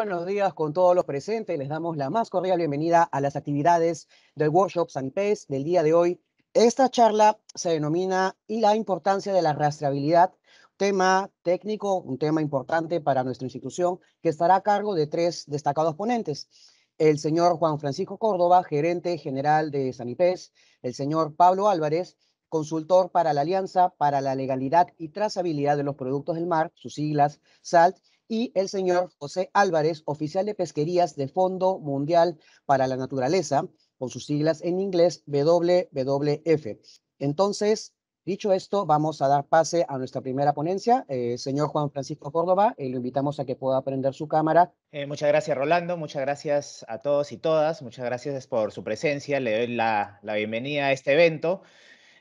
buenos días con todos los presentes. Les damos la más cordial bienvenida a las actividades del Workshop San del día de hoy. Esta charla se denomina Y la importancia de la rastreabilidad, tema técnico, un tema importante para nuestra institución, que estará a cargo de tres destacados ponentes. El señor Juan Francisco Córdoba, gerente general de Sanipes; el señor Pablo Álvarez, consultor para la Alianza para la Legalidad y Trazabilidad de los Productos del Mar, sus siglas SALT, y el señor José Álvarez, oficial de pesquerías de Fondo Mundial para la Naturaleza, con sus siglas en inglés WWF. Entonces, dicho esto, vamos a dar pase a nuestra primera ponencia. Eh, señor Juan Francisco Córdoba, y eh, lo invitamos a que pueda prender su cámara. Eh, muchas gracias, Rolando. Muchas gracias a todos y todas. Muchas gracias por su presencia. Le doy la, la bienvenida a este evento.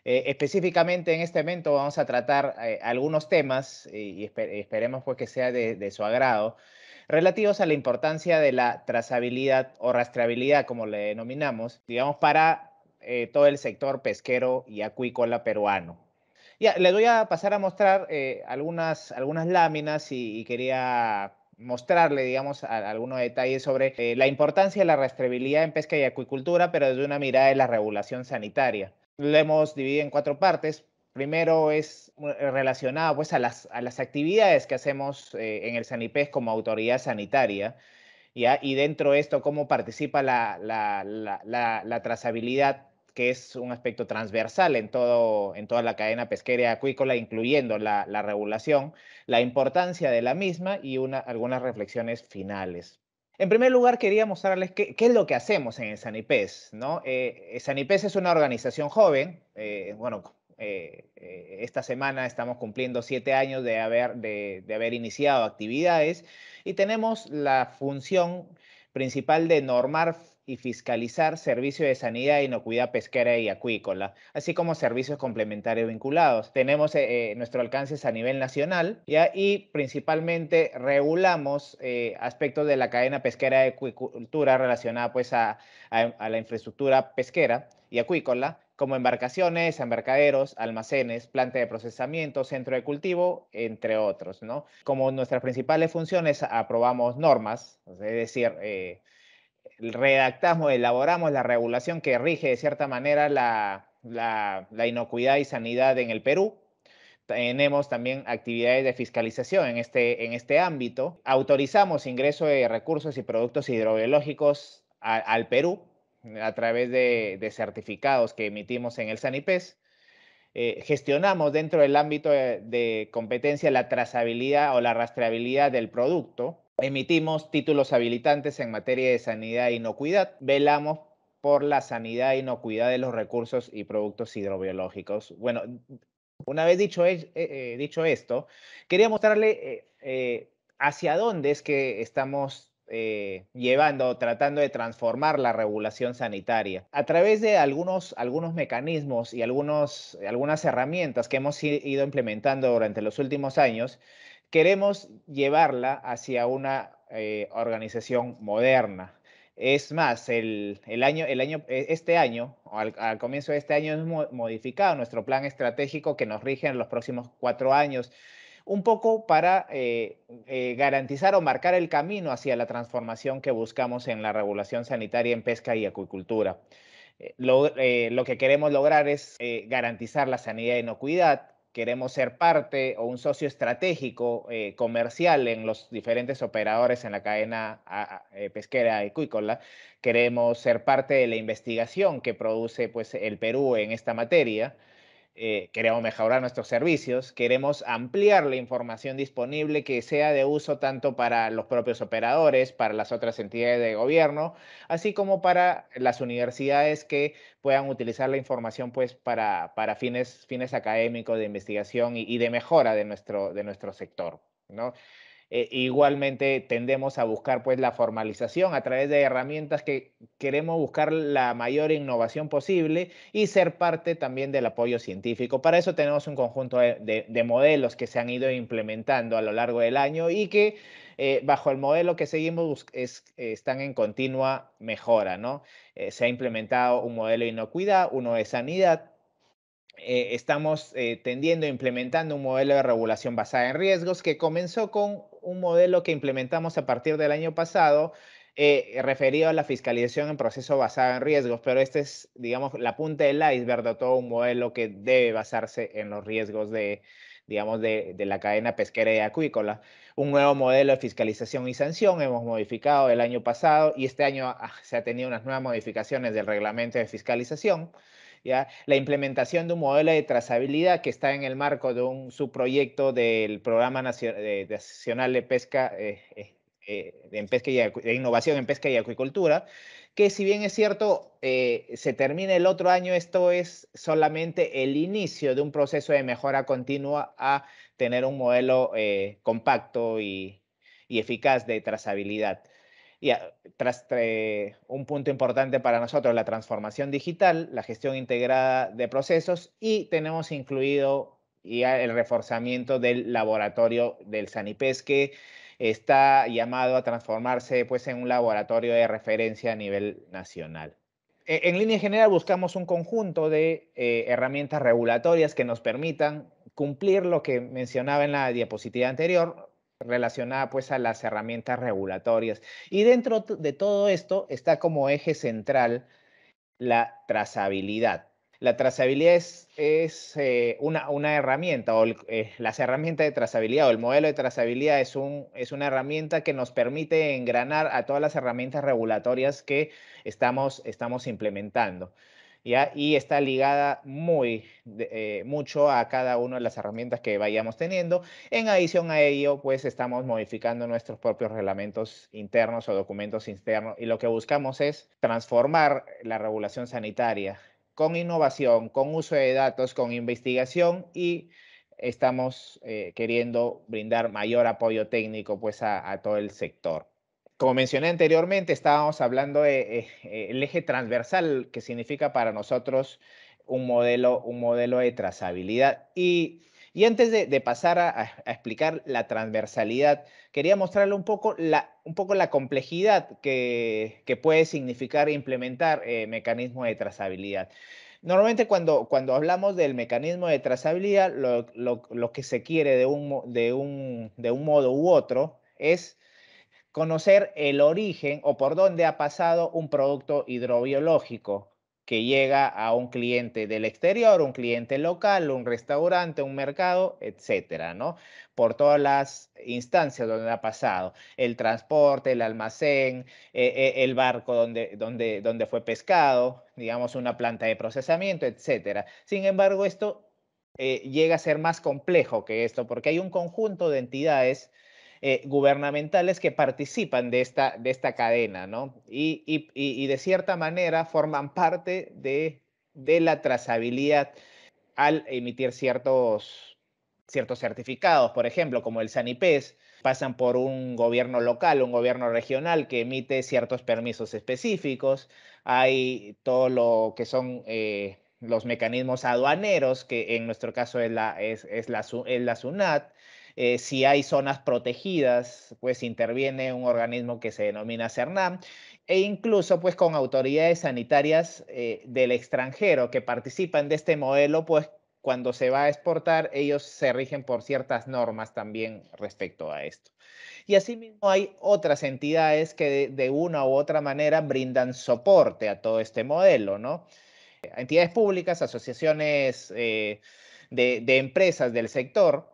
Eh, específicamente en este evento vamos a tratar eh, algunos temas eh, y, esperemos pues que sea de, su agrado relativos a la importancia de la trazabilidad o rastreabilidad, como le denominamos, digamos, para todo el sector pesquero y acuícola peruano. Ya, le voy a pasar a mostrar algunas, algunas láminas y, quería mostrarle, digamos, algunos detalles sobre la importancia de la rastreabilidad en pesca y acuicultura, pero desde una mirada de la regulación sanitaria lo hemos dividido en cuatro partes. Primero es eh, relacionado pues, a, las, actividades que hacemos eh, en el SANIPES como autoridad sanitaria. Y dentro de esto, cómo participa la, trazabilidad, que es un aspecto transversal en, toda la cadena pesquera y acuícola, incluyendo la, regulación, la importancia de la misma y una, algunas reflexiones finales. En primer lugar, quería mostrarles qué, es lo que hacemos en el Sanipés. ¿no? Eh, Sanipés es una organización joven. Eh, bueno, eh, esta semana estamos cumpliendo siete años de haber, de haber iniciado actividades y tenemos la función principal de normar y fiscalizar servicios de sanidad, inocuidad pesquera y acuícola, así como servicios complementarios vinculados. Tenemos eh, eh, nuestro alcance a nivel nacional y principalmente regulamos eh, aspectos de la cadena pesquera de acuicultura relacionada pues, a, la infraestructura pesquera y acuícola, como embarcaciones, embarcaderos, almacenes, planta de procesamiento, centro de cultivo, entre otros, ¿no? Como nuestras principales funciones, aprobamos normas, es decir, redactamos, elaboramos la regulación que rige de cierta manera la, inocuidad y sanidad en el Perú tenemos también actividades de fiscalización en este, en este ámbito. Autorizamos ingreso de recursos y productos hidrobiológicos al Perú a través de, certificados que emitimos en el SANIPES. Eh, gestionamos dentro del ámbito de, competencia la trazabilidad o la rastreabilidad del producto Emitimos títulos habilitantes en materia de sanidad e inocuidad. Velamos por la sanidad e inocuidad de los recursos y productos hidrobiológicos. Bueno, una vez dicho, eh, eh, dicho esto, quería mostrarle eh, hacia dónde es que estamos llevando, tratando de transformar la regulación sanitaria a través de algunos, algunos mecanismos y algunos, algunas herramientas que hemos ido implementando durante los últimos años queremos llevarla hacia una eh, organización moderna. Es más, el, año, el año, e, este año, al, al comienzo de este año, hemos modificado nuestro plan estratégico que nos rige en los próximos cuatro años, un poco para eh, eh, garantizar o marcar el camino hacia la transformación que buscamos en la regulación sanitaria en pesca y acuicultura. Lo, lo, que queremos lograr es garantizar la sanidad y inocuidad, queremos ser parte o un socio estratégico eh, comercial en los diferentes operadores en la cadena ah, ah, eh, pesquera y cuícola, queremos ser parte de la investigación que produce pues, el Perú en esta materia. Eh, queremos mejorar nuestros servicios, queremos ampliar la información disponible que sea de uso tanto para los propios operadores, para las otras entidades de gobierno, así como para las universidades que puedan utilizar la información pues, para, fines, fines académicos, de investigación y, de mejora de nuestro, de nuestro sector. ¿no? Eh, igualmente tendemos a buscar pues la formalización a través de herramientas que queremos buscar la mayor innovación posible y ser parte también del apoyo científico. Para eso tenemos un conjunto de, modelos que se han ido implementando a lo largo del año y que eh, bajo el modelo que seguimos es, están en continua mejora, ¿no? Eh, se ha implementado un modelo de inocuidad, uno de sanidad, eh, estamos eh, tendiendo e implementando un modelo de regulación basada en riesgos que comenzó con un modelo que implementamos a partir del año pasado eh, referido a la fiscalización en proceso basado en riesgos, pero este es, digamos, la punta del iceberg de todo un modelo que debe basarse en los riesgos de, digamos, de, de, la cadena pesquera y acuícola. Un nuevo modelo de fiscalización y sanción hemos modificado el año pasado y este año ah, se ha tenido unas nuevas modificaciones del reglamento de fiscalización la implementación de un modelo de trazabilidad que está en el marco de un subproyecto del Programa Nacional de Pesca. Eh, eh, eh, de innovación en pesca y acuicultura, que si bien es cierto, se termina el otro año, esto es solamente el inicio de un proceso de mejora continua a tener un modelo compacto y, eficaz de trazabilidad. Y tras un punto importante para nosotros, la transformación digital, la gestión integrada de procesos y tenemos incluido ya el reforzamiento del laboratorio del Sanipes que está llamado a transformarse pues, en un laboratorio de referencia a nivel nacional e, en línea general buscamos un conjunto de eh, herramientas regulatorias que nos permitan cumplir lo que mencionaba en la diapositiva anterior, relacionada pues a las herramientas regulatorias. Y dentro de todo esto está como eje central la trazabilidad. La trazabilidad es, eh, una, herramienta, o eh, las herramientas de trazabilidad o el modelo de trazabilidad es, es una herramienta que nos permite engranar a todas las herramientas regulatorias que estamos, estamos implementando. Y está ligada muy eh, mucho a cada una de las herramientas que vayamos teniendo. En adición a ello, pues estamos modificando nuestros propios reglamentos internos o documentos internos y lo que buscamos es transformar la regulación sanitaria con innovación, con uso de datos, con investigación y estamos eh, queriendo brindar mayor apoyo técnico pues a todo el sector. Como mencioné anteriormente, estábamos hablando del eh, eje transversal, que significa para nosotros un modelo, un modelo de trazabilidad. Y, antes de, pasar a, explicar la transversalidad, quería mostrarle un poco la, un poco la complejidad que, puede significar implementar eh, mecanismos de trazabilidad. Normalmente cuando, cuando hablamos del mecanismo de trazabilidad, lo, que se quiere de un, de de un modo u otro es conocer el origen o por dónde ha pasado un producto hidrobiológico que llega a un cliente del exterior, un cliente local, un restaurante, un mercado, etcétera, ¿no? Por todas las instancias donde ha pasado, el transporte, el almacén, eh, eh, el barco donde, donde, donde fue pescado, digamos una planta de procesamiento, etcétera. Sin embargo, esto eh, llega a ser más complejo que esto, porque hay un conjunto de entidades eh, gubernamentales que participan de esta, de esta cadena, Y, de cierta manera forman parte de, la trazabilidad al emitir ciertos, ciertos certificados, por ejemplo, como el SANIPES, pasan por un gobierno local, un gobierno regional que emite ciertos permisos específicos, hay todo lo que son eh, los mecanismos aduaneros, que en nuestro caso es la SUNAT, eh, si hay zonas protegidas, pues interviene un organismo que se denomina CERNAM e incluso pues con autoridades sanitarias eh, del extranjero que participan de este modelo, pues cuando se va a exportar, ellos se rigen por ciertas normas también respecto a esto. Y asimismo hay otras entidades que de, una u otra manera brindan soporte a todo este modelo, ¿no? Eh, entidades públicas, asociaciones de, empresas del sector,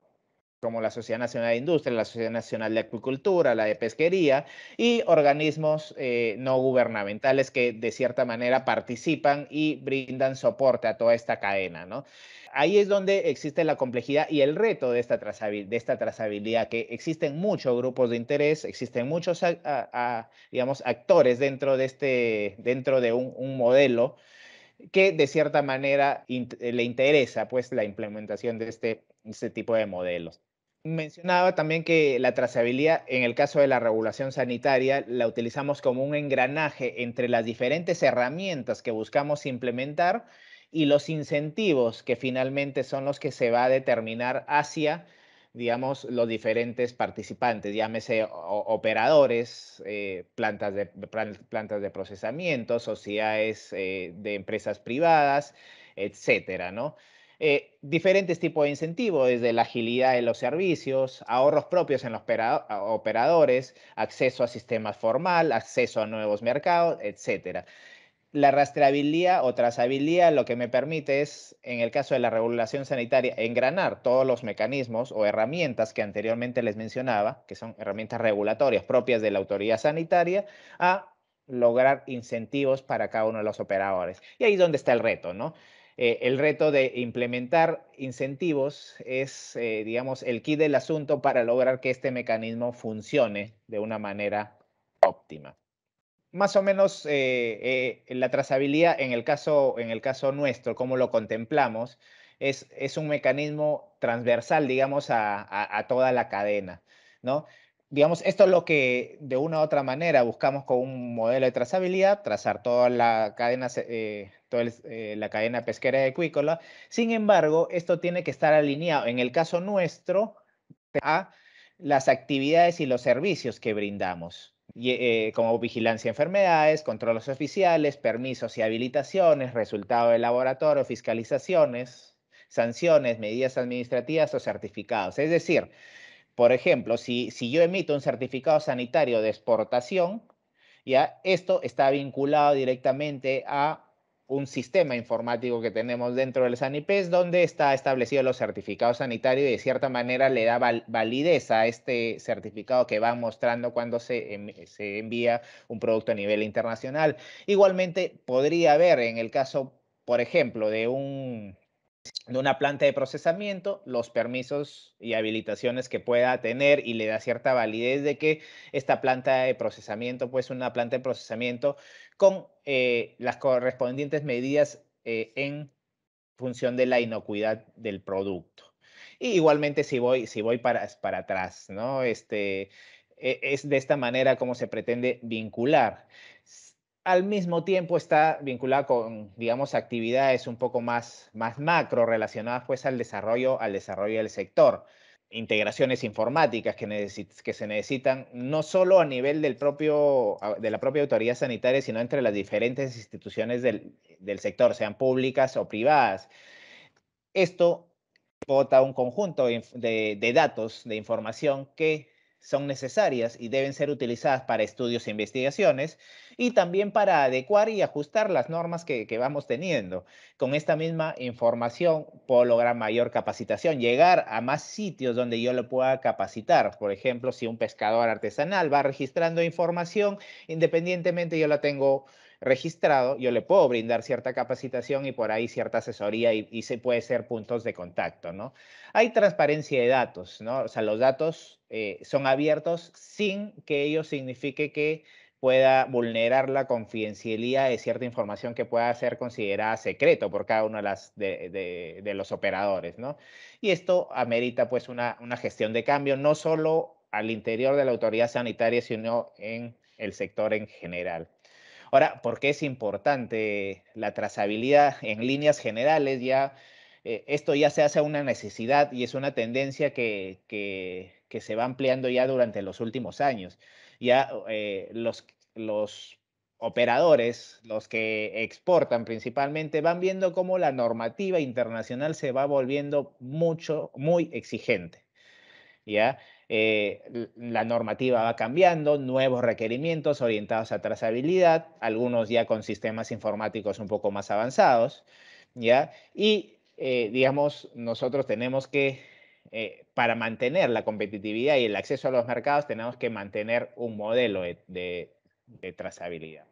como la Sociedad Nacional de Industria, la Sociedad Nacional de Acuicultura, la de Pesquería y organismos eh, no gubernamentales que de cierta manera participan y brindan soporte a toda esta cadena, ¿no? Ahí es donde existe la complejidad y el reto de esta, de esta trazabilidad, que existen muchos grupos de interés, existen muchos, digamos, actores dentro de, este, dentro de un, modelo que de cierta manera le interesa pues la implementación de este este tipo de modelos. Mencionaba también que la trazabilidad, en el caso de la regulación sanitaria, la utilizamos como un engranaje entre las diferentes herramientas que buscamos implementar y los incentivos que finalmente son los que se va a determinar hacia, digamos, los diferentes participantes, llámese operadores, eh, plantas, de, plantas de procesamiento, sociedades eh, de empresas privadas, etcétera, ¿no? Eh, diferentes tipos de incentivos, desde la agilidad de los servicios, ahorros propios en los operadores, acceso a sistemas formal, acceso a nuevos mercados, etc. La rastreabilidad o trazabilidad lo que me permite es, en el caso de la regulación sanitaria, engranar todos los mecanismos o herramientas que anteriormente les mencionaba, que son herramientas regulatorias propias de la autoridad sanitaria, a lograr incentivos para cada uno de los operadores. Y ahí es donde está el reto, ¿no? Eh, el reto de implementar incentivos es, eh, digamos, el key del asunto para lograr que este mecanismo funcione de una manera óptima. Más o menos eh, la trazabilidad en el, caso, en el caso nuestro, como lo contemplamos, es, es un mecanismo transversal, digamos, a, a toda la cadena, ¿no? digamos, esto es lo que de una u otra manera buscamos con un modelo de trazabilidad, trazar toda la cadena, eh, toda eh, la cadena pesquera y acuícola. Sin embargo, esto tiene que estar alineado, en el caso nuestro, a las actividades y los servicios que brindamos. Eh, como vigilancia de enfermedades, controles oficiales, permisos y habilitaciones, resultado de laboratorio, fiscalizaciones, sanciones, medidas administrativas o certificados. Es decir, por ejemplo, si, yo emito un certificado sanitario de exportación, ya esto está vinculado directamente a un sistema informático que tenemos dentro del SANIPES, donde está establecido los certificados sanitarios y de cierta manera le da validez a este certificado que va mostrando cuando em, se, envía un producto a nivel internacional. Igualmente, podría haber en el caso, por ejemplo, de un de una planta de procesamiento, los permisos y habilitaciones que pueda tener y le da cierta validez de que esta planta de procesamiento, pues una planta de procesamiento con eh, las correspondientes medidas eh, en función de la inocuidad del producto. igualmente si voy, si voy para, para atrás, ¿no? Este, e, es de esta manera como se pretende vincular al mismo tiempo está vinculada con, digamos, actividades un poco más, más macro relacionadas pues al desarrollo, al desarrollo del sector. Integraciones informáticas que, que se necesitan no solo a nivel del propio, de la propia autoridad sanitaria, sino entre las diferentes instituciones del, sector, sean públicas o privadas. Esto bota un conjunto de datos, de información que son necesarias y deben ser utilizadas para estudios e investigaciones y también para adecuar y ajustar las normas que, vamos teniendo. Con esta misma información puedo lograr mayor capacitación, llegar a más sitios donde yo lo pueda capacitar. Por ejemplo, si un pescador artesanal va registrando información, independientemente yo la tengo registrado, yo le puedo brindar cierta capacitación y por ahí cierta asesoría y, se puede ser puntos de contacto, ¿no? Hay transparencia de datos, ¿no? O sea, los datos eh, son abiertos sin que ello signifique que pueda vulnerar la confidencialidad de cierta información que pueda ser considerada secreto por cada uno de, las, de, los operadores, ¿no? Y esto amerita pues una, una gestión de cambio, no solo al interior de la autoridad sanitaria, sino en el sector en general. Ahora, ¿por qué es importante la trazabilidad en líneas generales? Ya, eh, esto ya se hace una necesidad y es una tendencia que, se va ampliando ya durante los últimos años. Ya eh, los, los operadores, los que exportan principalmente, van viendo cómo la normativa internacional se va volviendo mucho, muy exigente. ¿Ya? Eh, la normativa va cambiando, nuevos requerimientos orientados a trazabilidad, algunos ya con sistemas informáticos un poco más avanzados, ¿ya? Y, eh, digamos, nosotros tenemos que, eh, para mantener la competitividad y el acceso a los mercados, tenemos que mantener un modelo de, trazabilidad.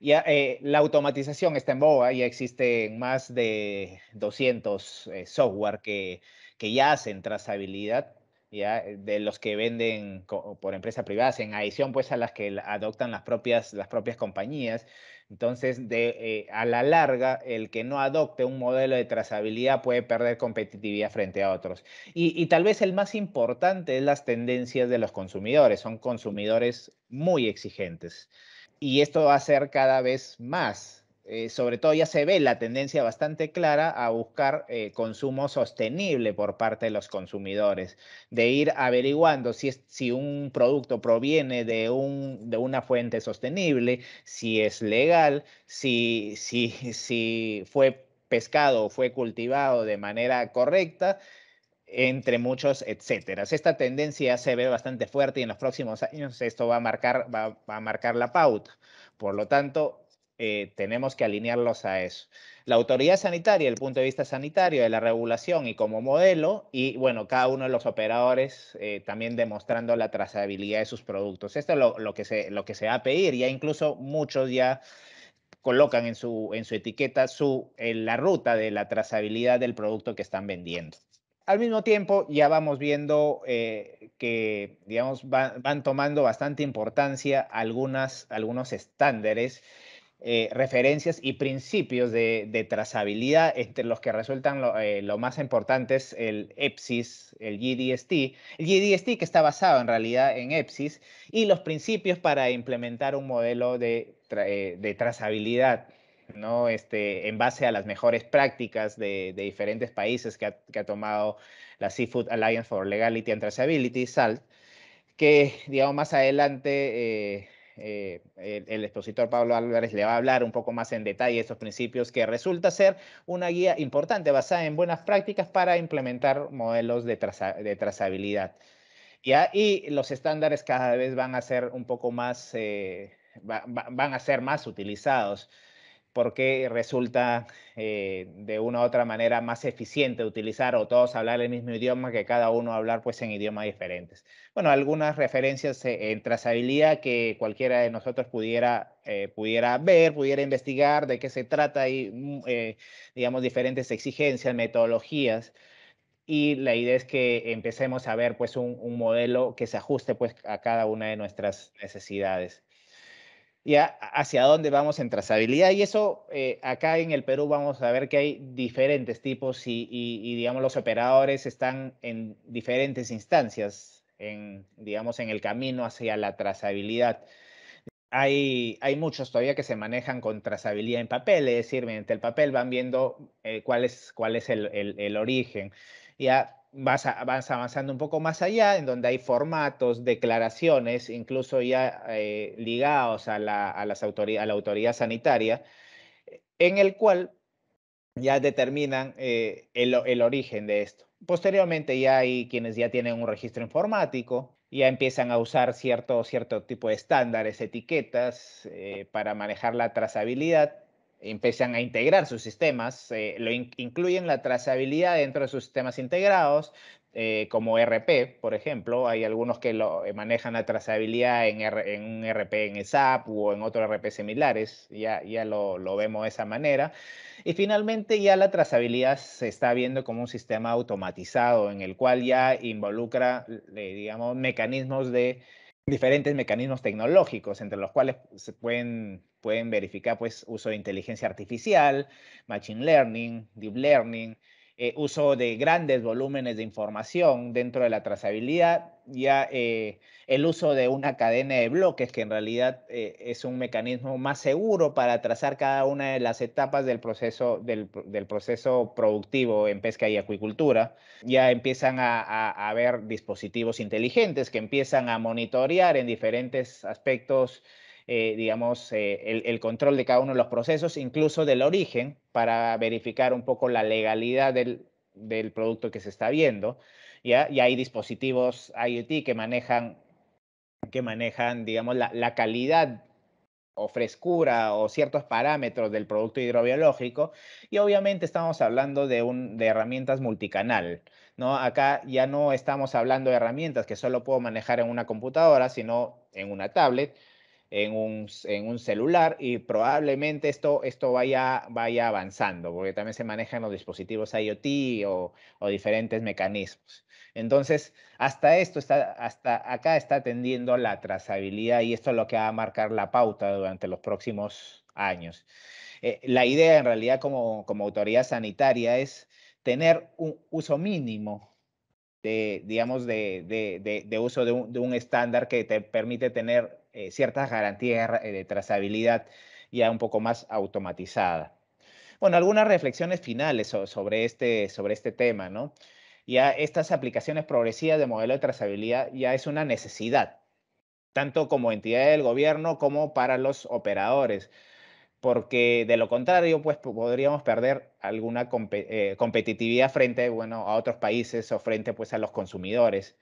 la automatización está en boga, ya existen más de 200 software que, que, ya hacen trazabilidad eh, de los que venden por empresas privadas, en adición pues a las que adoptan las propias, las propias compañías. Entonces, eh, a la larga, el que no adopte un modelo de trazabilidad puede perder competitividad frente a otros. y tal vez el más importante es las tendencias de los consumidores. Son consumidores muy exigentes. Y esto va a ser cada vez más eh, sobre todo ya se ve la tendencia bastante clara a buscar eh, consumo sostenible por parte de los consumidores, de ir averiguando si, si un producto proviene de, un, de una fuente sostenible, si es legal, si, si fue pescado o fue cultivado de manera correcta entre muchos, etcétera. Esta tendencia se ve bastante fuerte y en los próximos años esto va a marcar, va a marcar la pauta. Por lo tanto, eh, tenemos que alinearlos a eso. La autoridad sanitaria, el punto de vista sanitario, de la regulación y como modelo, y bueno, cada uno de los operadores eh, también demostrando la trazabilidad de sus productos. Esto es lo, que, se, lo que se va a pedir, ya incluso muchos ya colocan en su, en su etiqueta su, la ruta de la trazabilidad del producto que están vendiendo. Al mismo tiempo, ya vamos viendo eh, que, digamos, van tomando bastante importancia algunas, algunos estándares eh, referencias y principios de, de, trazabilidad, entre los que resultan lo, más eh, lo más importantes el EPSIS, el GDST, el GDST que está basado en realidad en EPSIS, y los principios para implementar un modelo de, eh, de trazabilidad. ¿no? Este, en base a las mejores prácticas de, de diferentes países que ha, que ha, tomado la Seafood Alliance for Legality and Traceability, SALT, que digamos más adelante eh, el, expositor Pablo Álvarez le va a hablar un poco más en detalle de estos principios que resulta ser una guía importante basada en buenas prácticas para implementar modelos de, trazabilidad. Y los estándares cada vez van a ser un poco más, eh, van a ser más utilizados porque resulta eh, de una u otra manera más eficiente utilizar o todos hablar el mismo idioma que cada uno hablar pues en idiomas diferentes. Bueno, algunas referencias eh, en trazabilidad que cualquiera de nosotros pudiera, eh, pudiera ver, pudiera investigar de qué se trata y mm, digamos diferentes exigencias, metodologías y la idea es que empecemos a ver pues un, un modelo que se ajuste pues a cada una de nuestras necesidades ya hacia dónde vamos en trazabilidad. Y eso eh, acá en el Perú vamos a ver que hay diferentes tipos y, digamos, los operadores están en diferentes instancias, en, digamos, en el camino hacia la trazabilidad. Hay, hay muchos todavía que se manejan con trazabilidad en papel, es decir, mediante el papel van viendo eh, cuál es, cuál es el, el origen. Ya vas, avanzando un poco más allá, en donde hay formatos, declaraciones, incluso ya eh, ligados a la, las autoridad, a sanitaria, en el cual ya determinan eh, el, origen de esto. Posteriormente ya hay quienes ya tienen un registro informático, ya empiezan a usar cierto, cierto tipo de estándares, etiquetas eh, para manejar la trazabilidad empiezan a integrar sus sistemas, eh, lo incluyen la trazabilidad dentro de sus sistemas integrados, eh, como RP, por ejemplo. Hay algunos que lo, eh, manejan la trazabilidad en, un RP en SAP o en otros RP similares. Ya, ya lo, lo, vemos de esa manera. Y finalmente ya la trazabilidad se está viendo como un sistema automatizado en el cual ya involucra, digamos, mecanismos de diferentes mecanismos tecnológicos, entre los cuales se pueden, pueden verificar pues, uso de inteligencia artificial, machine learning, deep learning, eh, uso de grandes volúmenes de información dentro de la trazabilidad, ya eh, el uso de una cadena de bloques, que en realidad eh, es un mecanismo más seguro para trazar cada una de las etapas del proceso, del, proceso productivo en pesca y acuicultura. Ya empiezan a haber dispositivos inteligentes que empiezan a monitorear en diferentes aspectos eh, digamos, eh, el, control de cada uno de los procesos, incluso del origen, para verificar un poco la legalidad del, del producto que se está viendo. ¿ya? Y hay dispositivos IoT que manejan, que manejan digamos, la, la calidad o frescura o ciertos parámetros del producto hidrobiológico y obviamente estamos hablando de, un, de herramientas multicanal. ¿no? Acá ya no estamos hablando de herramientas que solo puedo manejar en una computadora, sino en una tablet, en un, en un celular y probablemente esto, esto vaya, vaya avanzando, porque también se manejan los dispositivos IoT o, diferentes mecanismos. Entonces, hasta esto, está, hasta acá está tendiendo la trazabilidad y esto es lo que va a marcar la pauta durante los próximos años. Eh, la idea en realidad como, como autoridad sanitaria es tener un uso mínimo de, digamos, de, uso de un estándar que te permite tener eh, ciertas garantías eh, de trazabilidad ya un poco más automatizada. Bueno, algunas reflexiones finales sobre este, sobre este tema, ¿no? Ya estas aplicaciones progresivas de modelo de trazabilidad ya es una necesidad, tanto como entidad del gobierno como para los operadores, porque de lo contrario, pues podríamos perder alguna eh, competitividad frente, bueno, a otros países o frente, pues, a los consumidores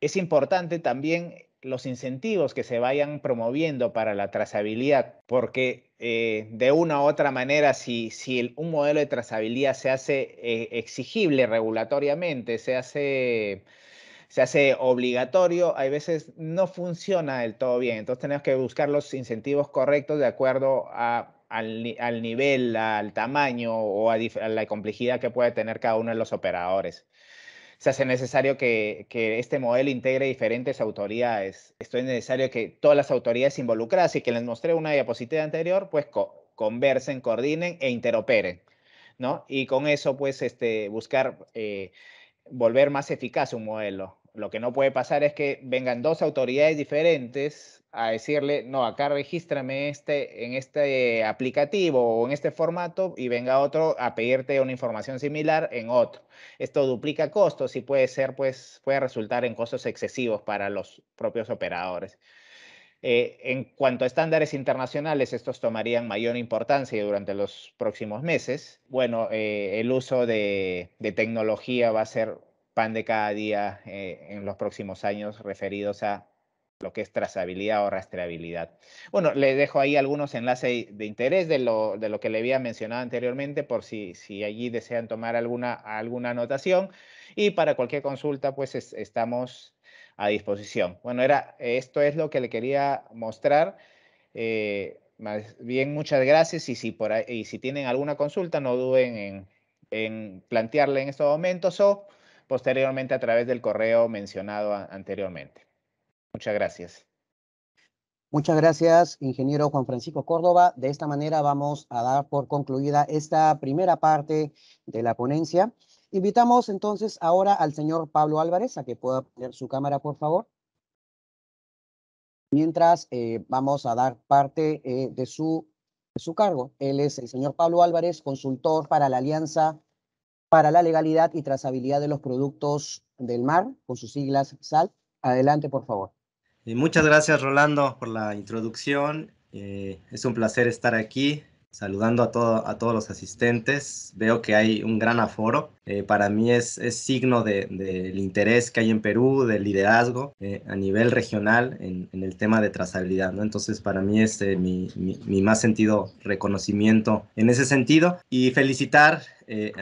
es importante también los incentivos que se vayan promoviendo para la trazabilidad, porque eh, de una u otra manera, si, un modelo de trazabilidad se hace eh, exigible regulatoriamente, se hace, obligatorio, a veces no funciona del todo bien. Entonces tenemos que buscar los incentivos correctos de acuerdo al, nivel, al tamaño o a la complejidad que puede tener cada uno de los operadores se hace necesario que, este modelo integre diferentes autoridades. Esto es necesario que todas las autoridades involucradas y que les mostré una diapositiva anterior, pues conversen, coordinen e interoperen, ¿no? Y con eso, pues, este, buscar eh, volver más eficaz un modelo. Lo que no puede pasar es que vengan dos autoridades diferentes a decirle, no, acá regístrame este, en este aplicativo o en este formato y venga otro a pedirte una información similar en otro. Esto duplica costos y puede ser, pues, puede resultar en costos excesivos para los propios operadores. Eh, en cuanto a estándares internacionales, estos tomarían mayor importancia durante los próximos meses. Bueno, eh, el uso de tecnología va a ser pan de cada día eh, en los próximos años referidos a lo que es trazabilidad o rastreabilidad. Bueno, les dejo ahí algunos enlaces de interés de lo, que le había mencionado anteriormente por si, si allí desean tomar alguna, alguna anotación y para cualquier consulta pues estamos a disposición. Bueno, era, esto es lo que le quería mostrar. Eh, más bien, muchas gracias y si, por si tienen alguna consulta no duden en, en en estos momentos o posteriormente a través del correo mencionado anteriormente. Muchas gracias. Muchas gracias, ingeniero Juan Francisco Córdoba. De esta manera vamos a dar por concluida esta primera parte de la ponencia. Invitamos entonces ahora al señor Pablo Álvarez a que pueda poner su cámara, por favor. Mientras eh, vamos a dar parte eh, de, su, de su cargo. Él es el señor Pablo Álvarez, consultor para la Alianza para la legalidad y trazabilidad de los productos del mar, con sus siglas SAL, Adelante, por favor. muchas gracias, Rolando, por la introducción. Eh, es un placer estar aquí saludando a, a todos los asistentes. Veo que hay un gran aforo. Eh, para mí es, es signo del interés que hay en Perú, del liderazgo eh, a nivel regional en, el tema de trazabilidad. ¿no? Entonces, para mí es eh, mi, mi, más sentido reconocimiento en ese sentido. Y felicitar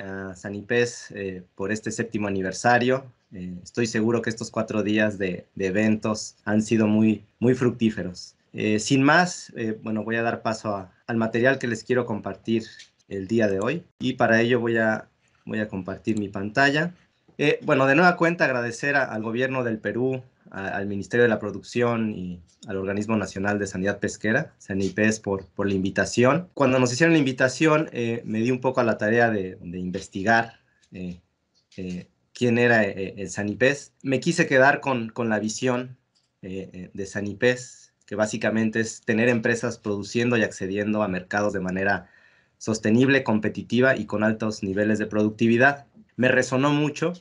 a Sanipes por este séptimo aniversario. estoy seguro que estos cuatro días de, de eventos han sido muy, muy fructíferos. Eh, sin más, eh, bueno, voy a dar paso al material que les quiero compartir el día de hoy y para ello voy a, voy a compartir mi pantalla. Eh, bueno, de nueva cuenta agradecer al gobierno del Perú, al Ministerio de la Producción y al Organismo Nacional de Sanidad Pesquera, SANIPES, por, por la invitación. Cuando nos hicieron la invitación me di un poco a la tarea de, investigar quién era el SANIPES. Me quise quedar con, con la visión de SANIPES que básicamente es tener empresas produciendo y accediendo a mercados de manera sostenible, competitiva y con altos niveles de productividad. Me resonó mucho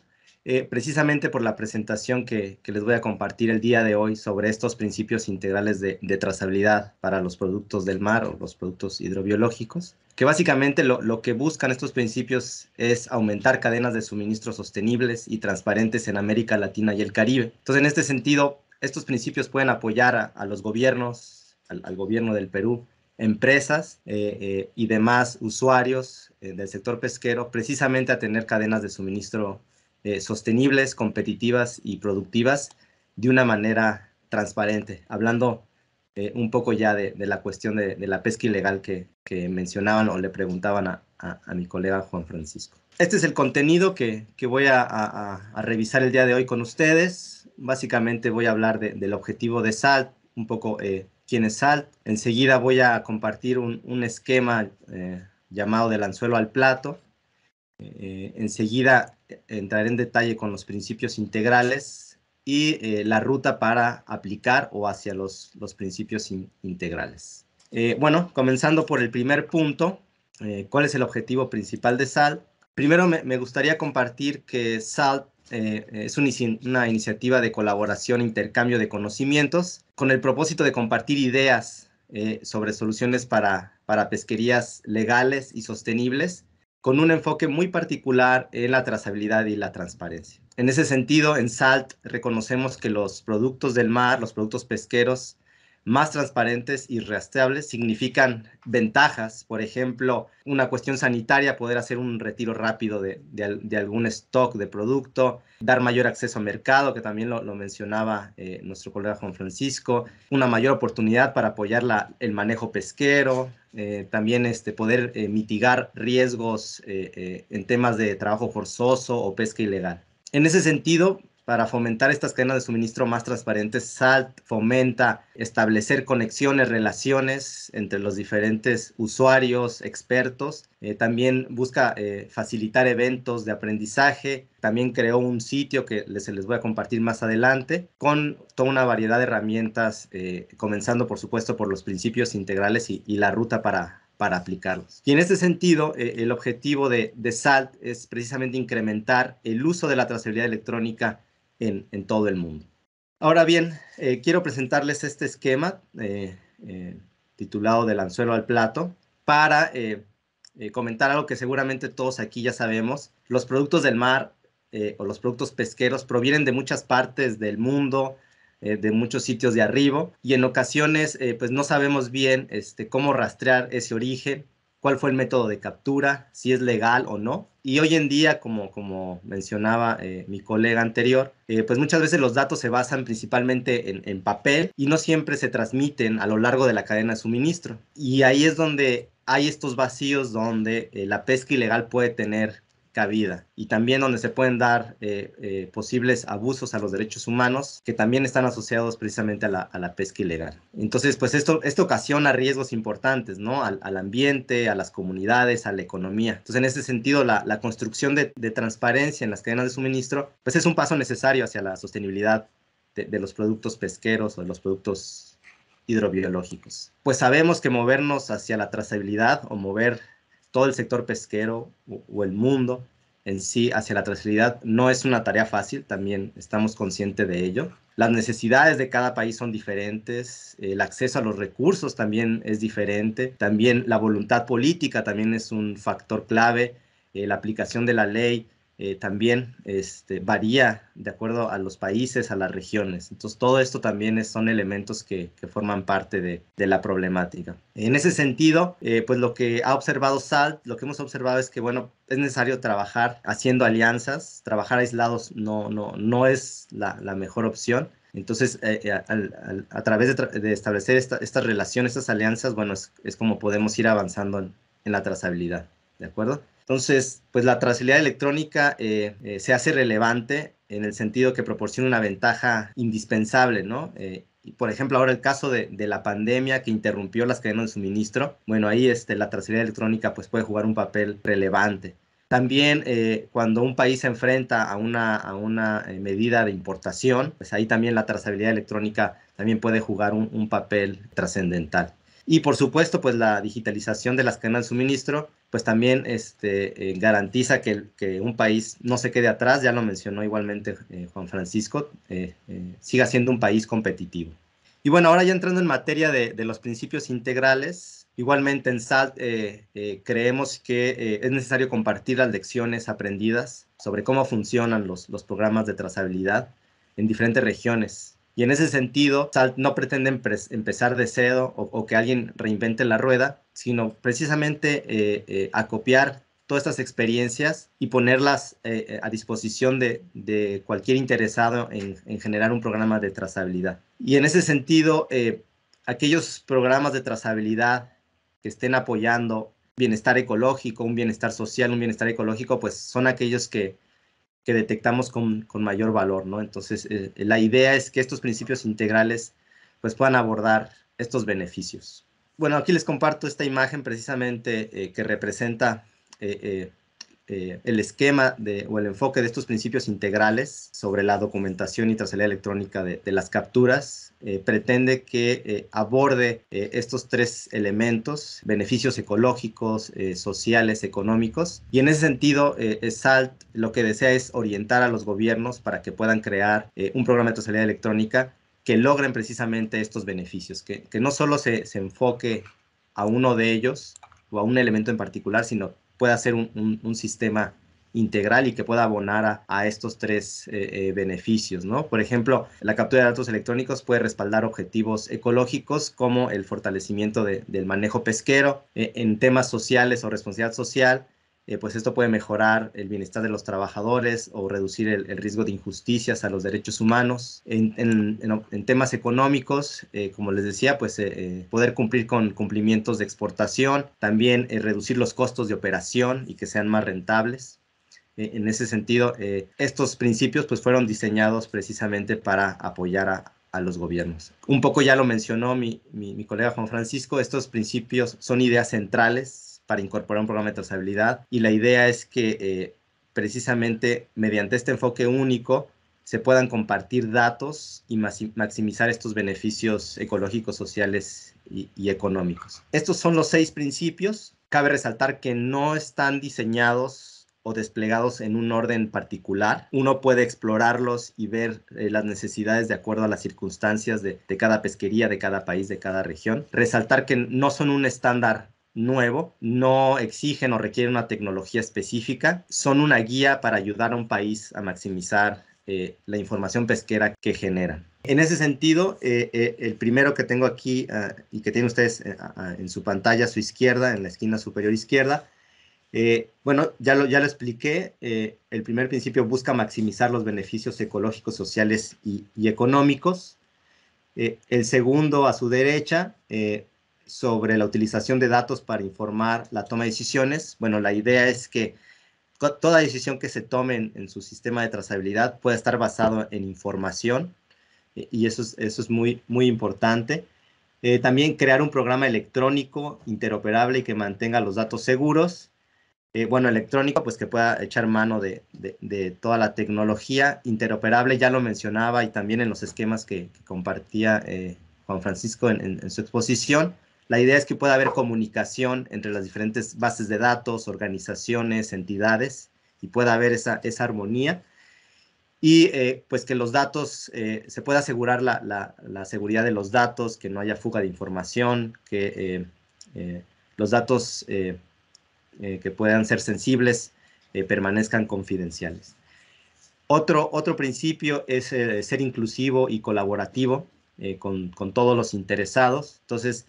eh, precisamente por la presentación que, les voy a compartir el día de hoy sobre estos principios integrales de, trazabilidad para los productos del mar o los productos hidrobiológicos, que básicamente lo, lo, que buscan estos principios es aumentar cadenas de suministro sostenibles y transparentes en América Latina y el Caribe. Entonces, en este sentido, estos principios pueden apoyar a, los gobiernos, al, gobierno del Perú, empresas eh, eh, y demás usuarios eh, del sector pesquero precisamente a tener cadenas de suministro sostenibles, competitivas y productivas de una manera transparente. Hablando un poco ya de, la cuestión de, la pesca ilegal que, mencionaban o le preguntaban a mi colega Juan Francisco este es el contenido que, que voy a, revisar el día de hoy con ustedes. Básicamente voy a hablar del objetivo de SALT, un poco eh, quién es SALT. Enseguida voy a compartir un, un esquema eh, llamado del anzuelo al plato. Eh, enseguida entraré en detalle con los principios integrales y la ruta para aplicar o hacia los, los principios integrales. bueno, comenzando por el primer punto, ¿cuál es el objetivo principal de SALT? Primero me, gustaría compartir que SALT eh, es una, iniciativa de colaboración e intercambio de conocimientos con el propósito de compartir ideas eh, sobre soluciones para, para pesquerías legales y sostenibles con un enfoque muy particular en la trazabilidad y la transparencia. En ese sentido, en SALT reconocemos que los productos del mar, los productos pesqueros, más transparentes y rastreables significan ventajas, por ejemplo, una cuestión sanitaria, poder hacer un retiro rápido de, algún stock de producto, dar mayor acceso al mercado, que también lo, mencionaba eh, nuestro colega Juan Francisco, una mayor oportunidad para apoyar el manejo pesquero, eh, también este, poder eh, mitigar riesgos en temas de trabajo forzoso o pesca ilegal. En ese sentido, para fomentar estas cadenas de suministro más transparentes. SALT fomenta establecer conexiones, relaciones entre los diferentes usuarios, expertos. Eh, también busca eh, facilitar eventos de aprendizaje. También creó un sitio que se les voy a compartir más adelante con toda una variedad de herramientas, eh, comenzando por supuesto por los principios integrales y, la ruta para, para aplicarlos. Y en este sentido, el objetivo de, de, SALT es precisamente incrementar el uso de la trazabilidad electrónica en, todo el mundo. Ahora bien, eh, quiero presentarles este esquema eh, eh, titulado del anzuelo al plato para comentar algo que seguramente todos aquí ya sabemos. Los productos del mar o los productos pesqueros provienen de muchas partes del mundo, de muchos sitios de arribo y en ocasiones pues no sabemos bien este, cómo rastrear ese origen, cuál fue el método de captura, si es legal o no. Y hoy en día, como, como mencionaba eh, mi colega anterior, eh, pues muchas veces los datos se basan principalmente en, papel y no siempre se transmiten a lo largo de la cadena de suministro. Y ahí es donde hay estos vacíos donde eh, la pesca ilegal puede tener vida y también donde se pueden dar eh, eh, posibles abusos a los derechos humanos que también están asociados precisamente a la, pesca ilegal. Entonces, pues esto, esto ocasiona riesgos importantes, ¿no? Al, ambiente, a las comunidades, a la economía. Entonces, en ese sentido, la, construcción de, transparencia en las cadenas de suministro, pues es un paso necesario hacia la sostenibilidad de, de los productos pesqueros o de los productos hidrobiológicos. Pues sabemos que movernos hacia la trazabilidad o mover todo el sector pesquero o, el mundo en sí hacia la trazabilidad no es una tarea fácil, también estamos conscientes de ello. Las necesidades de cada país son diferentes, el acceso a los recursos también es diferente, también la voluntad política también es un factor clave, eh, la aplicación de la ley eh, también este, varía de acuerdo a los países, a las regiones. Entonces, todo esto también son elementos que, forman parte de, la problemática. En ese sentido, eh, pues lo que ha observado SALT, lo que hemos observado es que, bueno, es necesario trabajar haciendo alianzas, trabajar aislados no, no, no es la, mejor opción. Entonces, eh, a, través de, establecer estas relaciones, estas alianzas, bueno, es, como podemos ir avanzando en la trazabilidad, ¿de acuerdo? Entonces, pues la trazabilidad electrónica eh, eh, se hace relevante en el sentido que proporciona una ventaja indispensable, ¿no? Eh, por ejemplo, ahora el caso de, la pandemia que interrumpió las cadenas de suministro, bueno, ahí este, la trazabilidad electrónica pues, puede jugar un papel relevante. También cuando un país se enfrenta a una, medida de importación, pues ahí también la trazabilidad electrónica también puede jugar un papel trascendental. Y por supuesto, pues la digitalización de las cadenas de suministro, pues también este, eh, garantiza que, que, un país no se quede atrás, ya lo mencionó igualmente eh, Juan Francisco, eh, siga siendo un país competitivo. Y bueno, ahora ya entrando en materia de, los principios integrales, igualmente en SALT creemos que es necesario compartir las lecciones aprendidas sobre cómo funcionan los, los programas de trazabilidad en diferentes regiones, y en ese sentido, no pretenden empezar de cero o, que alguien reinvente la rueda, sino precisamente eh, eh, acopiar todas estas experiencias y ponerlas eh, a disposición de, cualquier interesado en, generar un programa de trazabilidad. Y en ese sentido, aquellos programas de trazabilidad que estén apoyando bienestar ecológico, un bienestar social, un bienestar ecológico, pues son aquellos que, que detectamos con, mayor valor, ¿no? Entonces, eh, la idea es que estos principios integrales pues puedan abordar estos beneficios. Bueno, aquí les comparto esta imagen precisamente eh, que representa eh, eh, el esquema de, o el enfoque de estos principios integrales sobre la documentación y trazabilidad electrónica de, las capturas eh, pretende que eh, aborde estos tres elementos, beneficios ecológicos, sociales, económicos. Y en ese sentido, SALT lo que desea es orientar a los gobiernos para que puedan crear un programa de trazabilidad electrónica que logren precisamente estos beneficios, que, no solo se, se enfoque a uno de ellos o a un elemento en particular, sino pueda ser un, sistema integral y que pueda abonar a, estos tres eh, eh, beneficios, ¿no? Por ejemplo, la captura de datos electrónicos puede respaldar objetivos ecológicos como el fortalecimiento del manejo pesquero, eh, en temas sociales o responsabilidad social, eh, pues esto puede mejorar el bienestar de los trabajadores o reducir el, riesgo de injusticias a los derechos humanos. En, temas económicos, eh, como les decía, pues eh, poder cumplir con cumplimientos de exportación, también reducir los costos de operación y que sean más rentables. E, en ese sentido, estos principios pues fueron diseñados precisamente para apoyar a, los gobiernos. Un poco ya lo mencionó mi colega Juan Francisco, estos principios son ideas centrales para incorporar un programa de trazabilidad y la idea es que eh, precisamente mediante este enfoque único se puedan compartir datos y maximizar estos beneficios ecológicos, sociales y, económicos. Estos son los seis principios. Cabe resaltar que no están diseñados o desplegados en un orden particular. Uno puede explorarlos y ver eh, las necesidades de acuerdo a las circunstancias de, de, cada pesquería, de cada país, de cada región. Resaltar que no son un estándar nuevo, no exigen o requieren una tecnología específica, son una guía para ayudar a un país a maximizar eh, la información pesquera que generan. En ese sentido, eh, eh, el primero que tengo aquí ah, y que tienen ustedes ah, ah, en su pantalla a su izquierda, en la esquina superior izquierda, bueno, ya lo, ya lo expliqué, el primer principio busca maximizar los beneficios ecológicos, sociales y, y económicos. el segundo, a su derecha, sobre la utilización de datos para informar la toma de decisiones. Bueno, la idea es que toda decisión que se tome en, su sistema de trazabilidad pueda estar basado en información eh, y eso es, eso es muy, muy importante. Eh, también crear un programa electrónico interoperable y que mantenga los datos seguros. Eh, bueno, electrónico, pues que pueda echar mano de, toda la tecnología interoperable, ya lo mencionaba, y también en los esquemas que, compartía Juan Francisco en, su exposición. La idea es que pueda haber comunicación entre las diferentes bases de datos, organizaciones, entidades, y pueda haber esa, armonía. Y eh, pues que los datos, eh, se pueda asegurar la, seguridad de los datos, que no haya fuga de información, que eh, los datos que puedan ser sensibles permanezcan confidenciales. Otro, otro principio es ser inclusivo y colaborativo con, con todos los interesados. Entonces,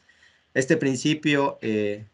este principio eh,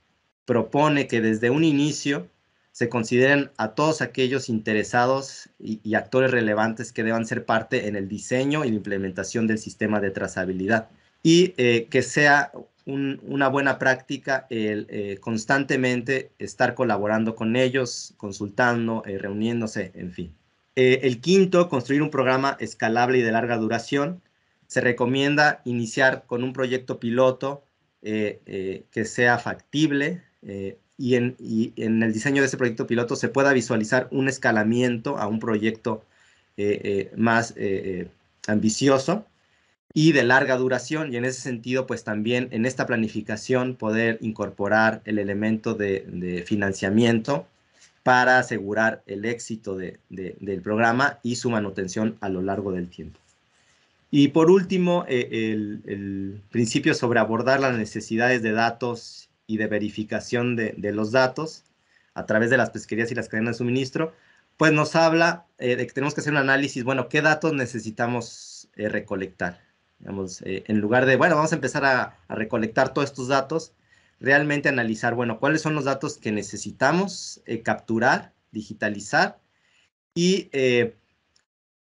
propone que desde un inicio se consideren a todos aquellos interesados y, actores relevantes que deban ser parte en el diseño y la implementación del sistema de trazabilidad y eh, que sea una buena práctica el eh, constantemente estar colaborando con ellos, consultando, reuniéndose, en fin. el quinto, construir un programa escalable y de larga duración. Se recomienda iniciar con un proyecto piloto eh, eh, que sea factible eh, y, en, el diseño de ese proyecto piloto se pueda visualizar un escalamiento a un proyecto más ambicioso y de larga duración. Y en ese sentido, pues también en esta planificación poder incorporar el elemento de, financiamiento para asegurar el éxito del programa y su manutención a lo largo del tiempo. Y por último, eh, el, principio sobre abordar las necesidades de datos y de verificación de, los datos a través de las pesquerías y las cadenas de suministro, pues nos habla eh, de que tenemos que hacer un análisis, bueno, ¿qué datos necesitamos eh, recolectar? Digamos, en lugar de, bueno, vamos a empezar a, a, recolectar todos estos datos, realmente analizar, bueno, cuáles son los datos que necesitamos capturar, digitalizar y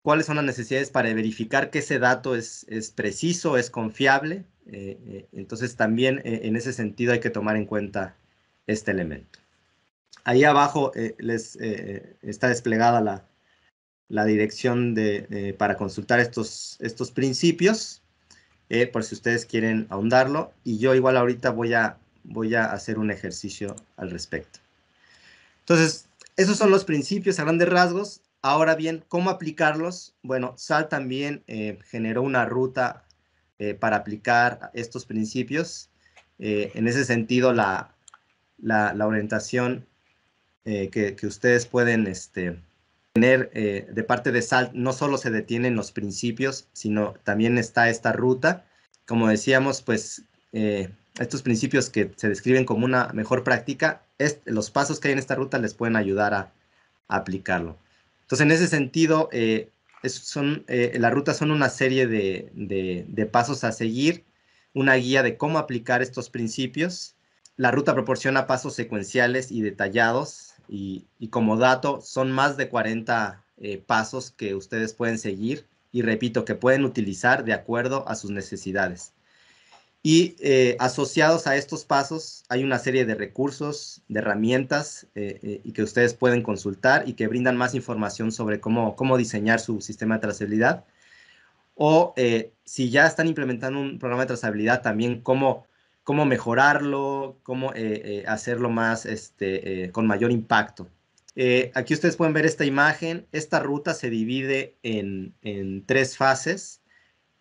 cuáles son las necesidades para verificar que ese dato es, preciso, es confiable. Eh, eh, entonces también eh, en ese sentido hay que tomar en cuenta este elemento. Ahí abajo les está desplegada la, dirección para consultar estos, estos principios, por si ustedes quieren ahondarlo. Y yo igual ahorita voy a, voy a hacer un ejercicio al respecto. Entonces, esos son los principios a grandes rasgos. Ahora bien, ¿cómo aplicarlos? Bueno, SAL también eh, generó una ruta eh, para aplicar estos principios. Eh, en ese sentido, la, orientación que, ustedes pueden este, tener de parte de SALT no solo se detienen los principios, sino también está esta ruta. Como decíamos, pues estos principios que se describen como una mejor práctica, los pasos que hay en esta ruta les pueden ayudar a aplicarlo. Entonces, en ese sentido, eh, son, eh, las rutas son una serie de, pasos a seguir, una guía de cómo aplicar estos principios. La ruta proporciona pasos secuenciales y detallados y, como dato son más de 40 eh, pasos que ustedes pueden seguir y repito, que pueden utilizar de acuerdo a sus necesidades. Y eh, asociados a estos pasos hay una serie de recursos, de herramientas eh, eh, y que ustedes pueden consultar y que brindan más información sobre cómo, cómo diseñar su sistema de trazabilidad. O si ya están implementando un programa de trazabilidad, también cómo, cómo mejorarlo, cómo hacerlo más este, con mayor impacto. aquí ustedes pueden ver esta imagen. Esta ruta se divide en, en tres fases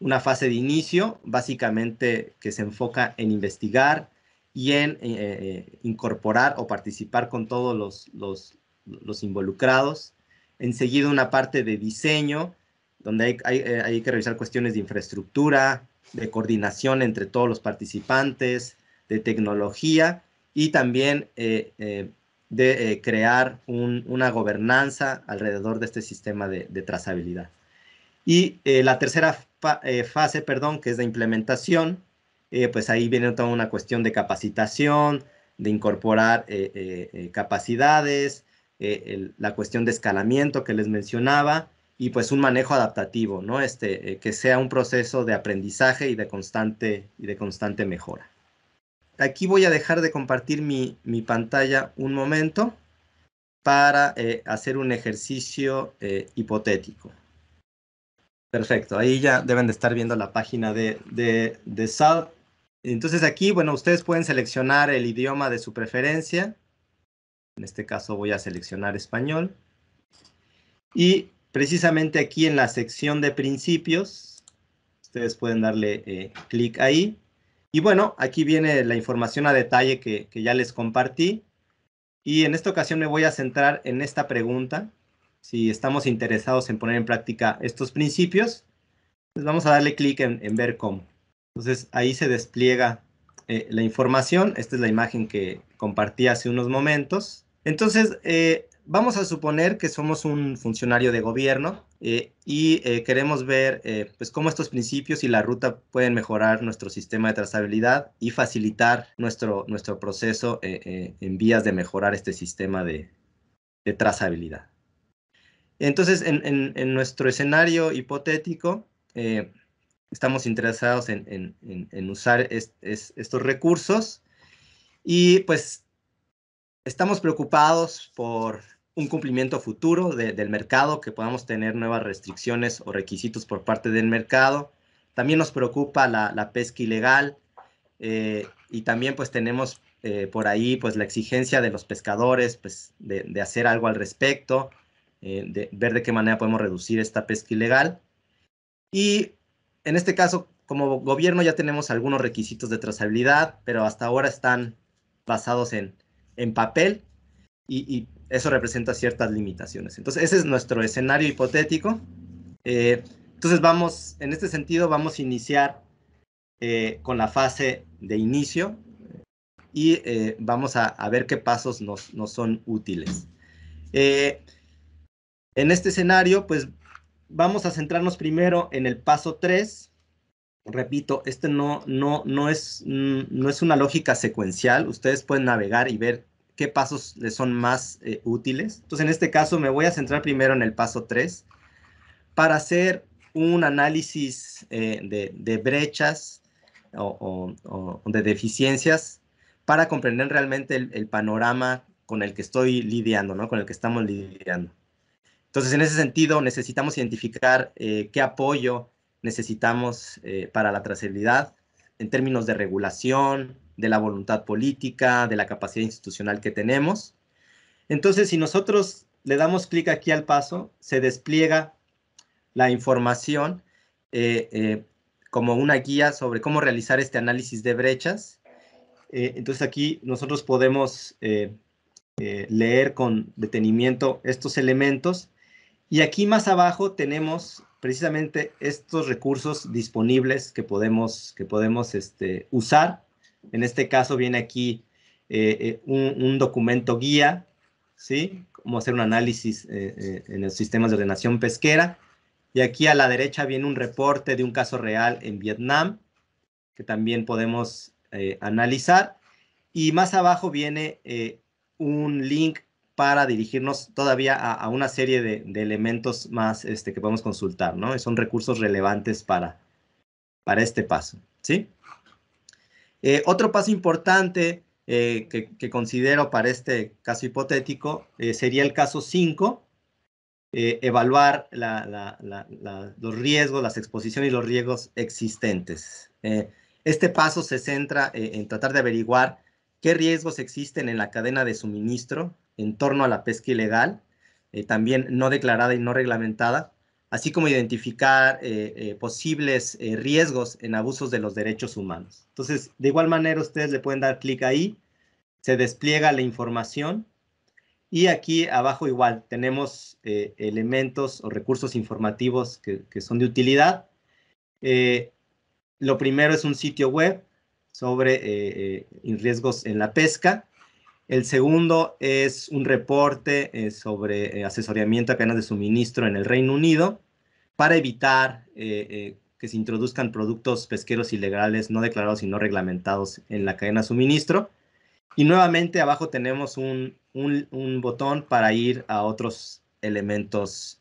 una fase de inicio, básicamente que se enfoca en investigar y en eh, eh, incorporar o participar con todos los, los, involucrados. Enseguida una parte de diseño, donde hay, hay, eh, hay que revisar cuestiones de infraestructura, de coordinación entre todos los participantes, de tecnología y también de crear una gobernanza alrededor de este sistema de, de trazabilidad. Y la tercera eh, fase, perdón, que es de implementación, eh, pues ahí viene toda una cuestión de capacitación, de incorporar eh, capacidades, la cuestión de escalamiento que les mencionaba y pues un manejo adaptativo, ¿no? Este, que sea un proceso de aprendizaje y de constante, y de constante mejora. Aquí voy a dejar de compartir mi pantalla un momento para hacer un ejercicio hipotético. Perfecto, ahí ya deben de estar viendo la página de, de, de Entonces aquí, bueno, ustedes pueden seleccionar el idioma de su preferencia. En este caso voy a seleccionar español. Y precisamente aquí en la sección de principios, ustedes pueden darle eh, clic ahí. Y bueno, aquí viene la información a detalle que, que ya les compartí. Y en esta ocasión me voy a centrar en esta pregunta, si estamos interesados en poner en práctica estos principios, pues vamos a darle clic en, ver cómo. Entonces ahí se despliega eh, la información. Esta es la imagen que compartí hace unos momentos. Entonces eh, vamos a suponer que somos un funcionario de gobierno eh, y queremos ver pues cómo estos principios y la ruta pueden mejorar nuestro sistema de trazabilidad y facilitar nuestro, nuestro proceso en vías de mejorar este sistema de, de trazabilidad. Entonces, en, nuestro escenario hipotético, eh, estamos interesados en, usar estos recursos y pues estamos preocupados por un cumplimiento futuro del mercado, que podamos tener nuevas restricciones o requisitos por parte del mercado. También nos preocupa la, pesca ilegal eh, y también pues tenemos eh, por ahí pues la exigencia de los pescadores pues de hacer algo al respecto. Eh, de ver de qué manera podemos reducir esta pesca ilegal. Y en este caso, como gobierno ya tenemos algunos requisitos de trazabilidad, pero hasta ahora están basados en, en papel y, eso representa ciertas limitaciones. Entonces, ese es nuestro escenario hipotético. Eh, entonces, vamos, en este sentido, vamos a iniciar eh, con la fase de inicio y vamos a, ver qué pasos nos, son útiles. Eh, en este escenario, pues vamos a centrarnos primero en el paso 3. Repito, este no, no, no, es, mm, no es una lógica secuencial. Ustedes pueden navegar y ver qué pasos les son más eh, útiles. Entonces, en este caso, me voy a centrar primero en el paso 3 para hacer un análisis eh, de, brechas o, de deficiencias para comprender realmente el, el panorama con el que estoy lidiando, ¿no? Con el que estamos lidiando. Entonces, en ese sentido, necesitamos identificar eh, qué apoyo necesitamos eh, para la trazabilidad en términos de regulación, de la voluntad política, de la capacidad institucional que tenemos. Entonces, si nosotros le damos clic aquí al paso, se despliega la información eh, como una guía sobre cómo realizar este análisis de brechas. entonces aquí nosotros podemos leer con detenimiento estos elementos y aquí más abajo tenemos precisamente estos recursos disponibles que podemos, que podemos este, usar. En este caso viene aquí eh, eh, un, documento guía, ¿sí? Cómo hacer un análisis eh, en el sistema de ordenación pesquera. Y aquí a la derecha viene un reporte de un caso real en Vietnam, que también podemos analizar. Y más abajo viene un link para dirigirnos todavía a, una serie de, elementos más este, que podemos consultar, ¿no? Son recursos relevantes para, para este paso, ¿sí? Eh, otro paso importante eh, que, considero para este caso hipotético eh, sería el caso 5, evaluar los riesgos, las exposiciones y los riesgos existentes. este paso se centra en tratar de averiguar qué riesgos existen en la cadena de suministro en torno a la pesca ilegal, eh, también no declarada y no reglamentada, así como identificar eh, eh, posibles riesgos en abusos de los derechos humanos. Entonces, de igual manera, ustedes le pueden dar clic ahí, se despliega la información y aquí abajo igual tenemos elementos o recursos informativos que, que son de utilidad. lo primero es un sitio web sobre riesgos en la pesca, el segundo es un reporte eh, sobre eh, asesoramiento a cadenas de suministro en el Reino Unido para evitar eh, que se introduzcan productos pesqueros ilegales no declarados y no reglamentados en la cadena de suministro. Y nuevamente abajo tenemos un, botón para ir a otros elementos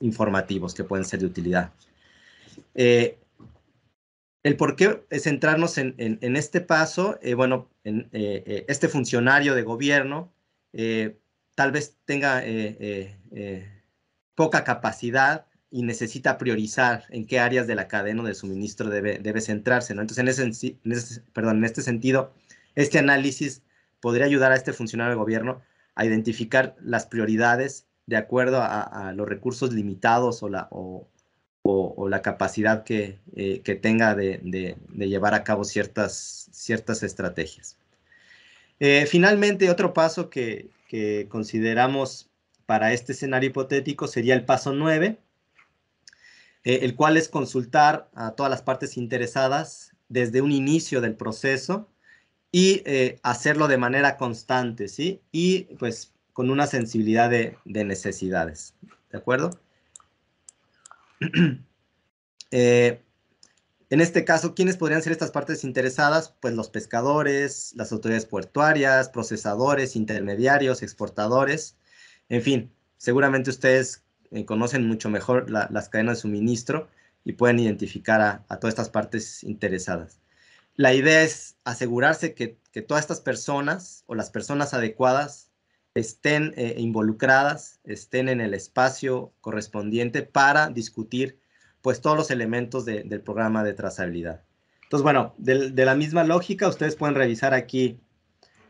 informativos que pueden ser de utilidad el por qué centrarnos en, este paso, eh, bueno, en, eh, eh, este funcionario de gobierno tal vez tenga poca capacidad y necesita priorizar en qué áreas de la cadena de suministro debe, centrarse, Entonces, en ese, en este sentido, este análisis podría ayudar a este funcionario de gobierno a identificar las prioridades de acuerdo a, los recursos limitados o, la, o, o, la capacidad que, eh, tenga de, llevar a cabo ciertas, ciertas estrategias. Eh, finalmente, otro paso que, consideramos para este escenario hipotético sería el paso 9, eh, el cual es consultar a todas las partes interesadas desde un inicio del proceso y hacerlo de manera constante, ¿sí? Y pues con una sensibilidad de necesidades, ¿de acuerdo? Eh, en este caso, ¿quiénes podrían ser estas partes interesadas? Pues los pescadores, las autoridades portuarias, procesadores, intermediarios, exportadores, en fin, seguramente ustedes eh, conocen mucho mejor las cadenas de suministro y pueden identificar a, todas estas partes interesadas. La idea es asegurarse que, que todas estas personas o las personas adecuadas estén eh, involucradas, estén en el espacio correspondiente para discutir pues todos los elementos de, del programa de trazabilidad. Entonces, bueno, de, de, la misma lógica, ustedes pueden revisar aquí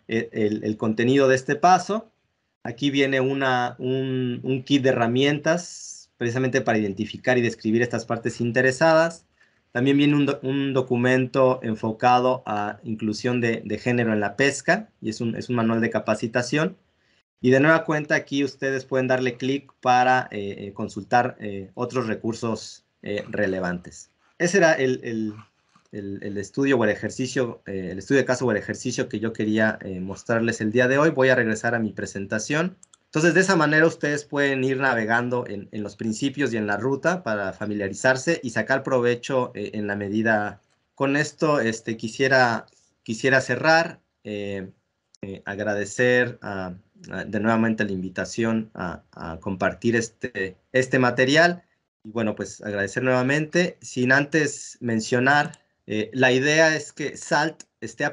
eh, el, el, contenido de este paso. Aquí viene una, un, un kit de herramientas precisamente para identificar y describir estas partes interesadas. También viene un, un, documento enfocado a inclusión de, de, género en la pesca y es un, es un manual de capacitación. Y de nueva cuenta aquí ustedes pueden darle clic para eh, eh, consultar eh, otros recursos relevantes. Ese era el, estudio o el ejercicio, el estudio de caso o el ejercicio que yo quería mostrarles el día de hoy. Voy a regresar a mi presentación. Entonces, de esa manera ustedes pueden ir navegando en, en los principios y en la ruta para familiarizarse y sacar provecho en la medida. Con esto este, quisiera, quisiera cerrar, agradecer a de nuevamente la invitación a, compartir este, este material. Y bueno, pues agradecer nuevamente, sin antes mencionar, eh, la idea es que SALT esté,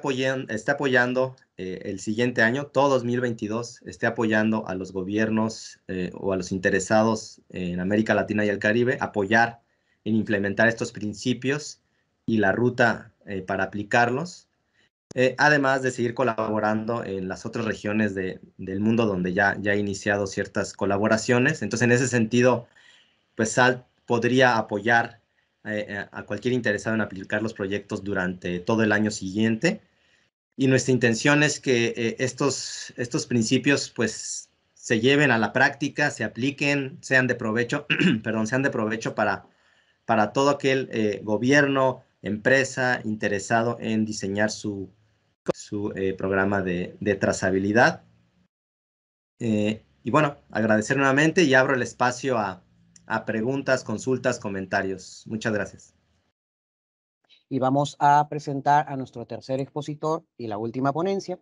esté apoyando eh, el siguiente año, todo 2022, esté apoyando a los gobiernos eh, o a los interesados en América Latina y el Caribe, apoyar en implementar estos principios y la ruta para aplicarlos eh, además de seguir colaborando en las otras regiones del mundo donde ya, ya he iniciado ciertas colaboraciones. Entonces, en ese sentido, pues SALT podría apoyar eh, a cualquier interesado en aplicar los proyectos durante todo el año siguiente. Y nuestra intención es que eh, estos, estos principios pues se lleven a la práctica, se apliquen, sean de provecho, perdón, sean de provecho para, para todo aquel gobierno, empresa interesado en diseñar su su eh, programa de, trazabilidad. Eh, y bueno, agradecer nuevamente y abro el espacio a, preguntas, consultas, comentarios. Muchas gracias. Y vamos a presentar a nuestro tercer expositor y la última ponencia.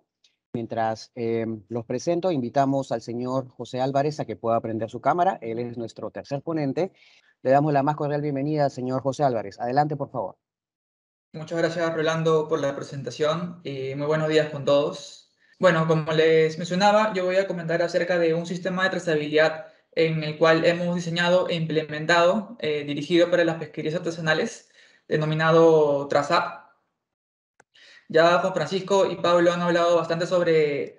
Mientras em, los presento, invitamos al señor José Álvarez a que pueda prender su cámara. Él es nuestro tercer ponente. Le damos la más cordial bienvenida señor José Álvarez. Adelante, por favor. Muchas gracias, Rolando, por la presentación. y muy buenos días con todos. Bueno, como les mencionaba, yo voy a comentar acerca de un sistema de trazabilidad en el cual hemos diseñado e implementado, eh, dirigido para las pesquerías artesanales, denominado TRAZAP. Ya Juan Francisco y Pablo han hablado bastante sobre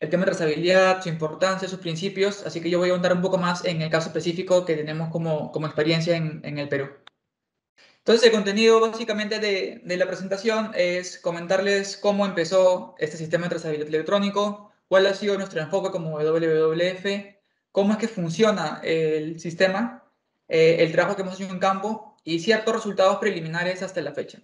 el tema de trazabilidad, su importancia, sus principios, así que yo voy a contar un poco más en el caso específico que tenemos como, como experiencia en el Perú. Entonces, el contenido básicamente de, la presentación es comentarles cómo empezó este sistema de trazabilidad electrónico, cuál ha sido nuestro enfoque como WWF, cómo es que funciona el sistema, eh, el trabajo que hemos hecho en campo y ciertos resultados preliminares hasta la fecha.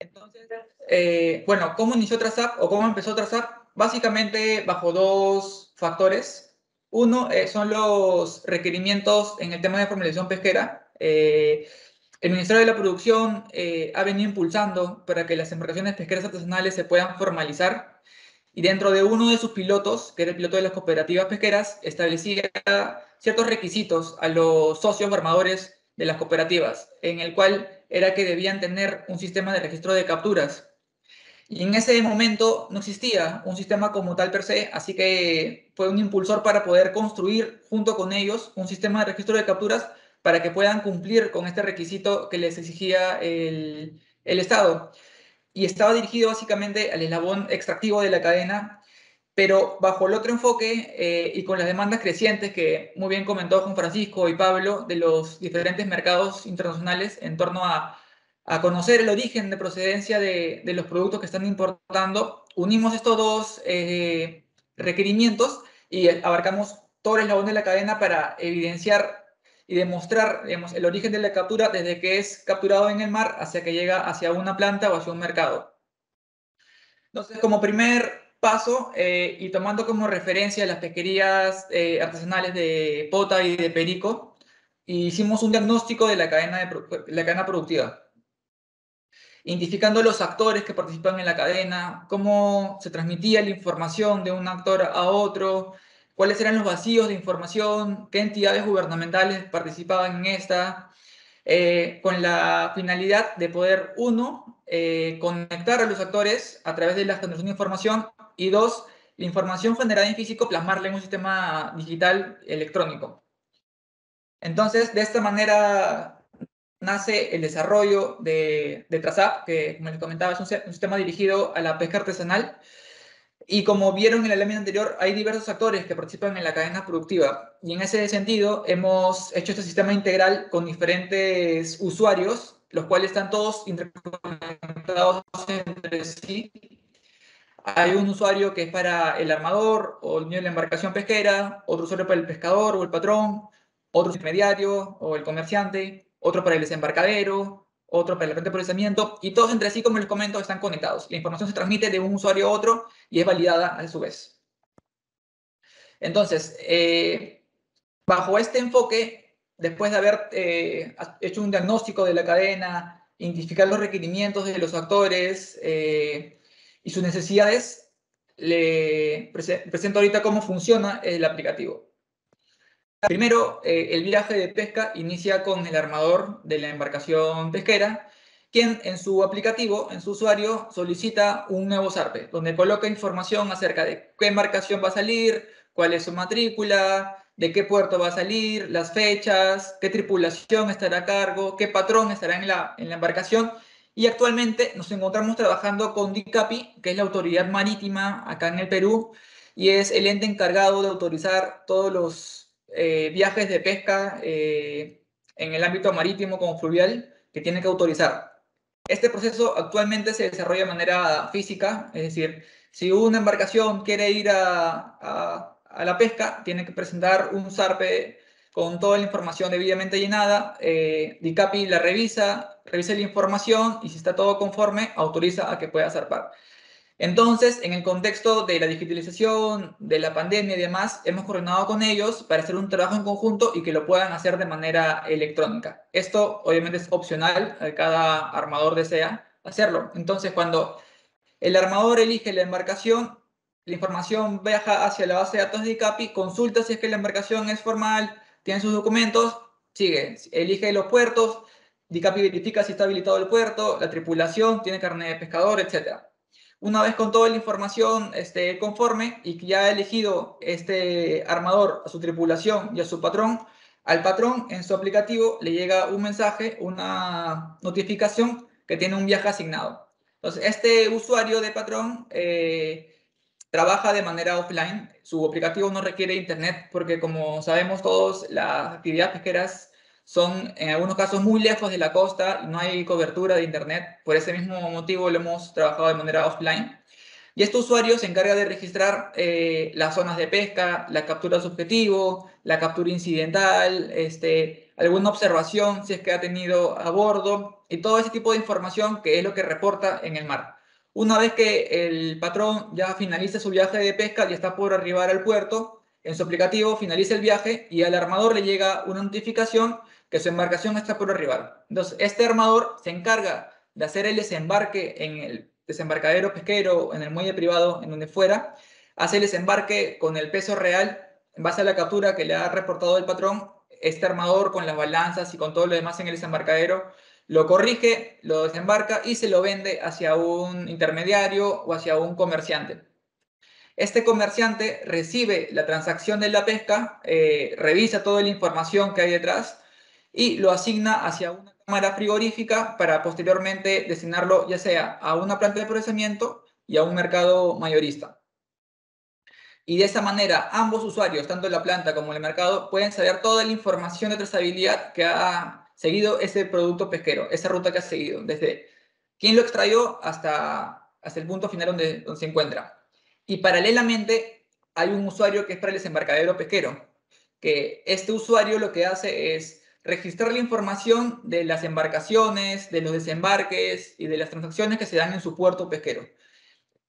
Entonces, eh, bueno, ¿cómo inició TrazApp o cómo empezó TrazApp? Básicamente bajo dos factores. Uno eh, son los requerimientos en el tema de formulación pesquera. El Ministerio de la Producción eh, ha venido impulsando para que las embarcaciones pesqueras artesanales se puedan formalizar y dentro de uno de sus pilotos, que era el piloto de las cooperativas pesqueras, establecía ciertos requisitos a los socios armadores de las cooperativas, en el cual era que debían tener un sistema de registro de capturas. Y en ese momento no existía un sistema como tal per se, así que fue un impulsor para poder construir junto con ellos un sistema de registro de capturas para que puedan cumplir con este requisito que les exigía el, el Estado. Y estaba dirigido básicamente al eslabón extractivo de la cadena, pero bajo el otro enfoque eh, y con las demandas crecientes que muy bien comentó Juan Francisco y Pablo de los diferentes mercados internacionales en torno a, a conocer el origen de procedencia de, de, los productos que están importando, unimos estos dos eh, requerimientos y abarcamos todo el eslabón de la cadena para evidenciar y demostrar el origen de la captura desde que es capturado en el mar hacia que llega hacia una planta o hacia un mercado. Entonces, como primer paso, eh, y tomando como referencia las pesquerías eh, artesanales de Pota y de Perico, hicimos un diagnóstico de la cadena, de, la cadena productiva identificando los actores que participan en la cadena, cómo se transmitía la información de un actor a otro, cuáles eran los vacíos de información, qué entidades gubernamentales participaban en esta, eh, con la finalidad de poder, uno, eh, conectar a los actores a través de la generación de información y dos, la información generada en físico plasmarla en un sistema digital electrónico. Entonces, de esta manera nace el desarrollo de, de Trasap, que como les comentaba es un sistema dirigido a la pesca artesanal, y como vieron en el lámina anterior, hay diversos actores que participan en la cadena productiva. Y en ese sentido, hemos hecho este sistema integral con diferentes usuarios, los cuales están todos interconectados entre sí. Hay un usuario que es para el armador o el niño de la embarcación pesquera, otro usuario para el pescador o el patrón, otro intermediario o el comerciante, otro para el desembarcadero, otro para el red de procesamiento, y todos entre sí, como les comento, están conectados. La información se transmite de un usuario a otro y es validada a su vez. Entonces, eh, bajo este enfoque, después de haber eh, hecho un diagnóstico de la cadena, identificar los requerimientos de los actores eh, y sus necesidades, le presento ahorita cómo funciona el aplicativo. Primero, eh, el viaje de pesca inicia con el armador de la embarcación pesquera, quien en su aplicativo, en su usuario, solicita un nuevo SARPE, donde coloca información acerca de qué embarcación va a salir, cuál es su matrícula, de qué puerto va a salir, las fechas, qué tripulación estará a cargo, qué patrón estará en la, en la embarcación. Y actualmente nos encontramos trabajando con DICAPI, que es la autoridad marítima acá en el Perú, y es el ente encargado de autorizar todos los eh, viajes de pesca eh, en el ámbito marítimo como fluvial que tiene que autorizar. Este proceso actualmente se desarrolla de manera física, es decir, si una embarcación quiere ir a, la pesca, tiene que presentar un zarpe con toda la información debidamente llenada, eh, DICAPI la revisa, revisa la información y si está todo conforme, autoriza a que pueda zarpar. Entonces, en el contexto de la digitalización, de la pandemia y demás, hemos coordinado con ellos para hacer un trabajo en conjunto y que lo puedan hacer de manera electrónica. Esto obviamente es opcional, cada armador desea hacerlo. Entonces, cuando el armador elige la embarcación, la información viaja hacia la base de datos de ICAPI, consulta si es que la embarcación es formal, tiene sus documentos, sigue, elige los puertos, DICAPI verifica si está habilitado el puerto, la tripulación, tiene carnet de pescador, etcétera. Una vez con toda la información este, conforme y que ya ha elegido este armador a su tripulación y a su patrón, al patrón en su aplicativo le llega un mensaje, una notificación que tiene un viaje asignado. Entonces, este usuario de patrón eh, trabaja de manera offline. Su aplicativo no requiere internet porque, como sabemos todos, las actividades pesqueras son en algunos casos muy lejos de la costa, no hay cobertura de Internet, por ese mismo motivo lo hemos trabajado de manera offline. Y este usuario se encarga de registrar eh, las zonas de pesca, la captura subjetivo, la captura incidental, este, alguna observación si es que ha tenido a bordo y todo ese tipo de información que es lo que reporta en el mar. Una vez que el patrón ya finaliza su viaje de pesca y está por arribar al puerto, en su aplicativo finaliza el viaje y al armador le llega una notificación que su embarcación está por rival. Entonces, este armador se encarga de hacer el desembarque en el desembarcadero pesquero, en el muelle privado, en donde fuera, hace el desembarque con el peso real, en base a la captura que le ha reportado el patrón, este armador con las balanzas y con todo lo demás en el desembarcadero, lo corrige, lo desembarca y se lo vende hacia un intermediario o hacia un comerciante. Este comerciante recibe la transacción de la pesca, eh, revisa toda la información que hay detrás, y lo asigna hacia una cámara frigorífica para posteriormente destinarlo ya sea a una planta de procesamiento y a un mercado mayorista. Y de esa manera, ambos usuarios, tanto la planta como el mercado, pueden saber toda la información de trazabilidad que ha seguido ese producto pesquero, esa ruta que ha seguido, desde quién lo extrayó hasta, hasta el punto final donde, donde se encuentra. Y paralelamente, hay un usuario que es para el desembarcadero pesquero, que este usuario lo que hace es registrar la información de las embarcaciones, de los desembarques y de las transacciones que se dan en su puerto pesquero.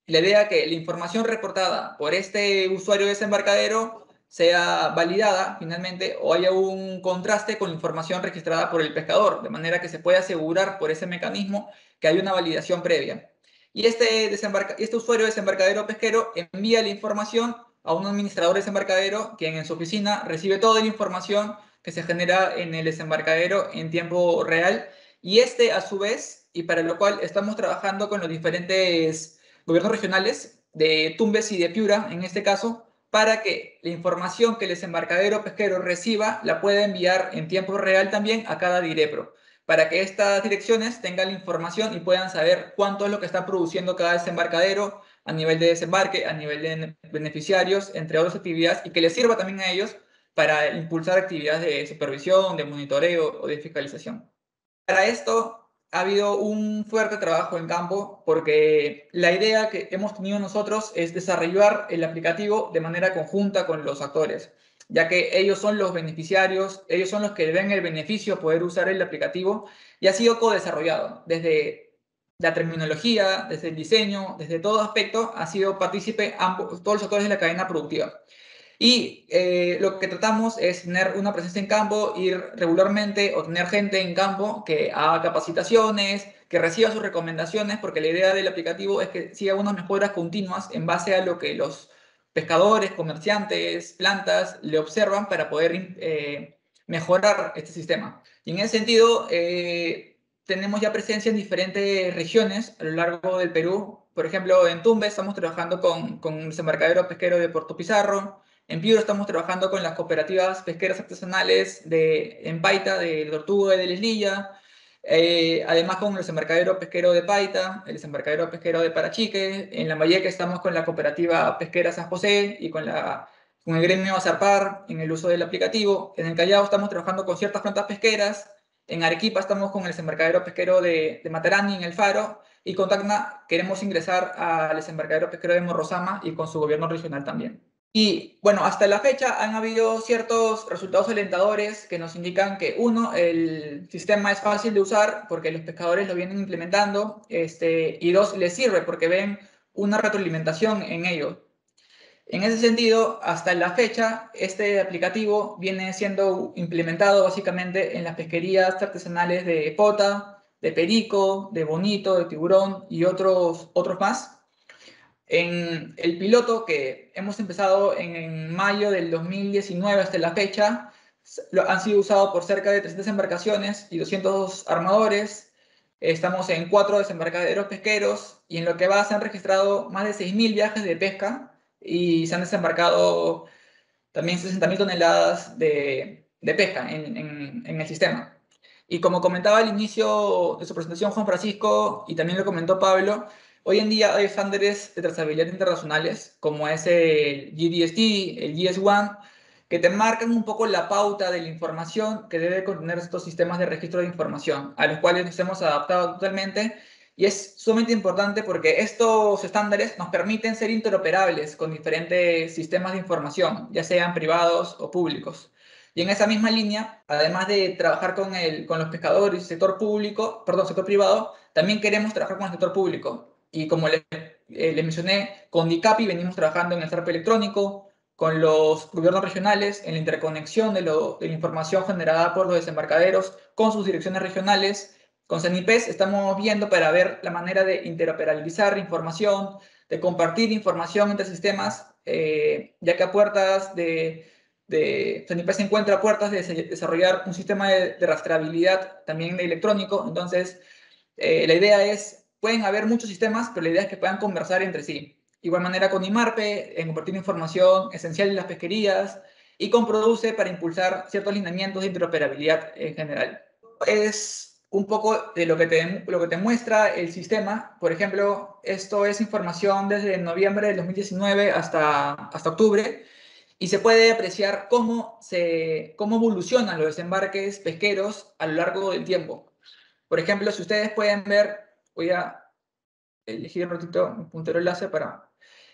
La idea es que la información reportada por este usuario desembarcadero sea validada finalmente o haya un contraste con la información registrada por el pescador, de manera que se pueda asegurar por ese mecanismo que hay una validación previa. Y este, este usuario desembarcadero pesquero envía la información a un administrador desembarcadero, quien en su oficina recibe toda la información que se genera en el desembarcadero en tiempo real y este a su vez, y para lo cual estamos trabajando con los diferentes gobiernos regionales de Tumbes y de Piura, en este caso, para que la información que el desembarcadero pesquero reciba la pueda enviar en tiempo real también a cada Direpro, para que estas direcciones tengan la información y puedan saber cuánto es lo que está produciendo cada desembarcadero a nivel de desembarque, a nivel de beneficiarios, entre otras actividades, y que les sirva también a ellos para impulsar actividades de supervisión, de monitoreo o de fiscalización. Para esto ha habido un fuerte trabajo en campo porque la idea que hemos tenido nosotros es desarrollar el aplicativo de manera conjunta con los actores, ya que ellos son los beneficiarios, ellos son los que ven el beneficio de poder usar el aplicativo y ha sido co-desarrollado desde la terminología, desde el diseño, desde todo aspecto, ha sido partícipe ambos, todos los actores de la cadena productiva. Y eh, lo que tratamos es tener una presencia en campo, ir regularmente o tener gente en campo que haga capacitaciones, que reciba sus recomendaciones, porque la idea del aplicativo es que siga unas mejoras continuas en base a lo que los pescadores, comerciantes, plantas le observan para poder eh, mejorar este sistema. Y en ese sentido, eh, tenemos ya presencia en diferentes regiones a lo largo del Perú. Por ejemplo, en Tumbes estamos trabajando con, con el desembarcadero pesquero de Puerto Pizarro. En Piura estamos trabajando con las cooperativas pesqueras artesanales de, en Paita, de Tortuga y de Leslilla, eh, además con el desembarcadero pesquero de Paita, el desembarcadero pesquero de Parachique, en la que estamos con la cooperativa pesquera San José y con, el gremio Azarpar en el uso del aplicativo, en el Callao estamos trabajando con ciertas plantas pesqueras, en Arequipa estamos con el desembarcadero pesquero de, de Matarani en el Faro y con Tacna queremos ingresar al desembarcadero pesquero de Morrosama y con su gobierno regional también. Y bueno, hasta la fecha han habido ciertos resultados alentadores que nos indican que, uno, el sistema es fácil de usar porque los pescadores lo vienen implementando, este, y dos, les sirve porque ven una retroalimentación en ello. En ese sentido, hasta la fecha, este aplicativo viene siendo implementado básicamente en las pesquerías artesanales de Pota, de Perico, de Bonito, de Tiburón y otros, otros más en el piloto que hemos empezado en, mayo del 2019 hasta la fecha, han sido usados por cerca de 300 embarcaciones y 200 armadores. Estamos en cuatro desembarcaderos pesqueros y en lo que va se han registrado más de 6.000 viajes de pesca y se han desembarcado también 60.000 toneladas de, pesca en, el sistema. Y como comentaba al inicio de su presentación Juan Francisco y también lo comentó Pablo, Hoy en día hay estándares de trazabilidad internacionales, como es el GDST, el GS1, que te marcan un poco la pauta de la información que debe contener estos sistemas de registro de información, a los cuales nos hemos adaptado totalmente. Y es sumamente importante porque estos estándares nos permiten ser interoperables con diferentes sistemas de información, ya sean privados o públicos. Y en esa misma línea, además de trabajar con, con los pescadores y sector público, perdón, sector privado, también queremos trabajar con el sector público. Y como les eh, mencioné, con DICAPI venimos trabajando en el SARP electrónico, con los gobiernos regionales, en la interconexión de, la información generada por los desembarcaderos con sus direcciones regionales. Con CENIPES estamos viendo para ver la manera de interoperabilizar información, de compartir información entre sistemas, eh, ya que a puertas de, de CENIPES se encuentra a puertas de desarrollar un sistema de, rastreabilidad también electrónico. Entonces, eh, la idea es pueden haber muchos sistemas, pero la idea es que puedan conversar entre sí. Igual manera con IMARPE, en compartir información esencial en las pesquerías y con Produce para impulsar ciertos lineamientos de interoperabilidad en general. Es un poco de lo que, te, lo que te muestra el sistema. Por ejemplo, esto es información desde noviembre del 2019 hasta, hasta octubre y se puede apreciar cómo, se, cómo evolucionan los desembarques pesqueros a lo largo del tiempo. Por ejemplo, si ustedes pueden ver voy a elegir un ratito un puntero enlace para...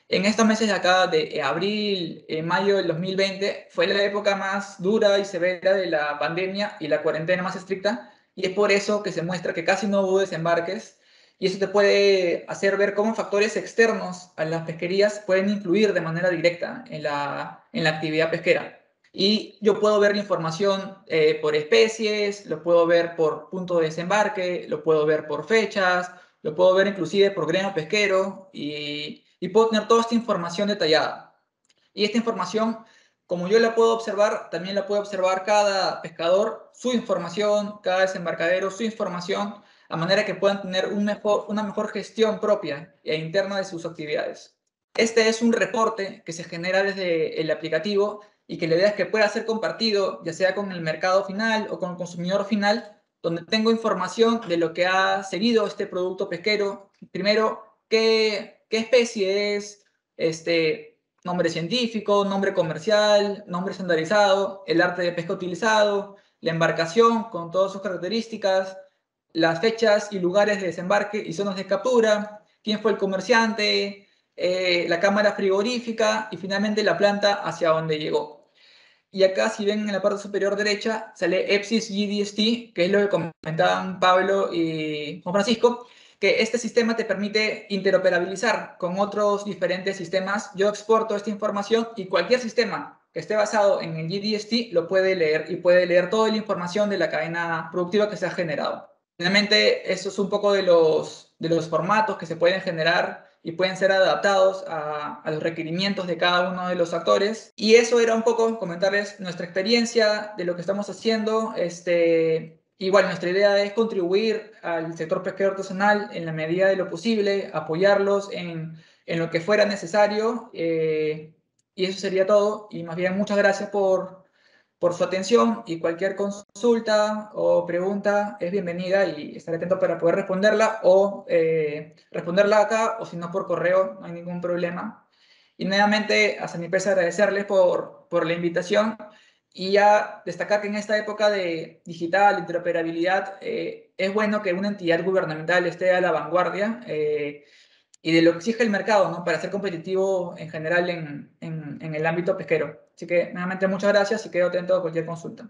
En estos meses de acá, de eh, abril, eh, mayo del 2020, fue la época más dura y severa de la pandemia y la cuarentena más estricta, y es por eso que se muestra que casi no hubo desembarques, y eso te puede hacer ver cómo factores externos a las pesquerías pueden influir de manera directa en la, en la actividad pesquera. Y yo puedo ver la información eh, por especies, lo puedo ver por punto de desembarque, lo puedo ver por fechas, lo puedo ver inclusive por grano pesquero y, y puedo tener toda esta información detallada. Y esta información, como yo la puedo observar, también la puede observar cada pescador, su información, cada desembarcadero, su información, a manera que puedan tener una mejor gestión propia e interna de sus actividades. Este es un reporte que se genera desde el aplicativo y que la idea es que pueda ser compartido, ya sea con el mercado final o con el consumidor final, donde tengo información de lo que ha seguido este producto pesquero. Primero, qué, qué especie es, este, nombre científico, nombre comercial, nombre estandarizado, el arte de pesca utilizado, la embarcación con todas sus características, las fechas y lugares de desembarque y zonas de captura, quién fue el comerciante, eh, la cámara frigorífica y finalmente la planta hacia donde llegó. Y acá, si ven en la parte superior derecha, sale EPSIS GDST, que es lo que comentaban Pablo y Juan Francisco, que este sistema te permite interoperabilizar con otros diferentes sistemas. Yo exporto esta información y cualquier sistema que esté basado en el GDST lo puede leer y puede leer toda la información de la cadena productiva que se ha generado. Finalmente, eso es un poco de los, de los formatos que se pueden generar y pueden ser adaptados a, los requerimientos de cada uno de los actores. Y eso era un poco comentarles nuestra experiencia de lo que estamos haciendo. Este, igual, nuestra idea es contribuir al sector pesquero artesanal en la medida de lo posible, apoyarlos en, lo que fuera necesario. Eh, y eso sería todo. Y más bien, muchas gracias por, por su atención y cualquier consulta o pregunta es bienvenida y estaré atento para poder responderla o eh, responderla acá o si no por correo, no hay ningún problema. Y nuevamente a San agradecerles por, por la invitación y ya destacar que en esta época de digital, interoperabilidad, eh, es bueno que una entidad gubernamental esté a la vanguardia eh, y de lo que exige el mercado ¿no? para ser competitivo en general en el ámbito pesquero. Así que, nuevamente, muchas gracias y quedo atento a cualquier consulta.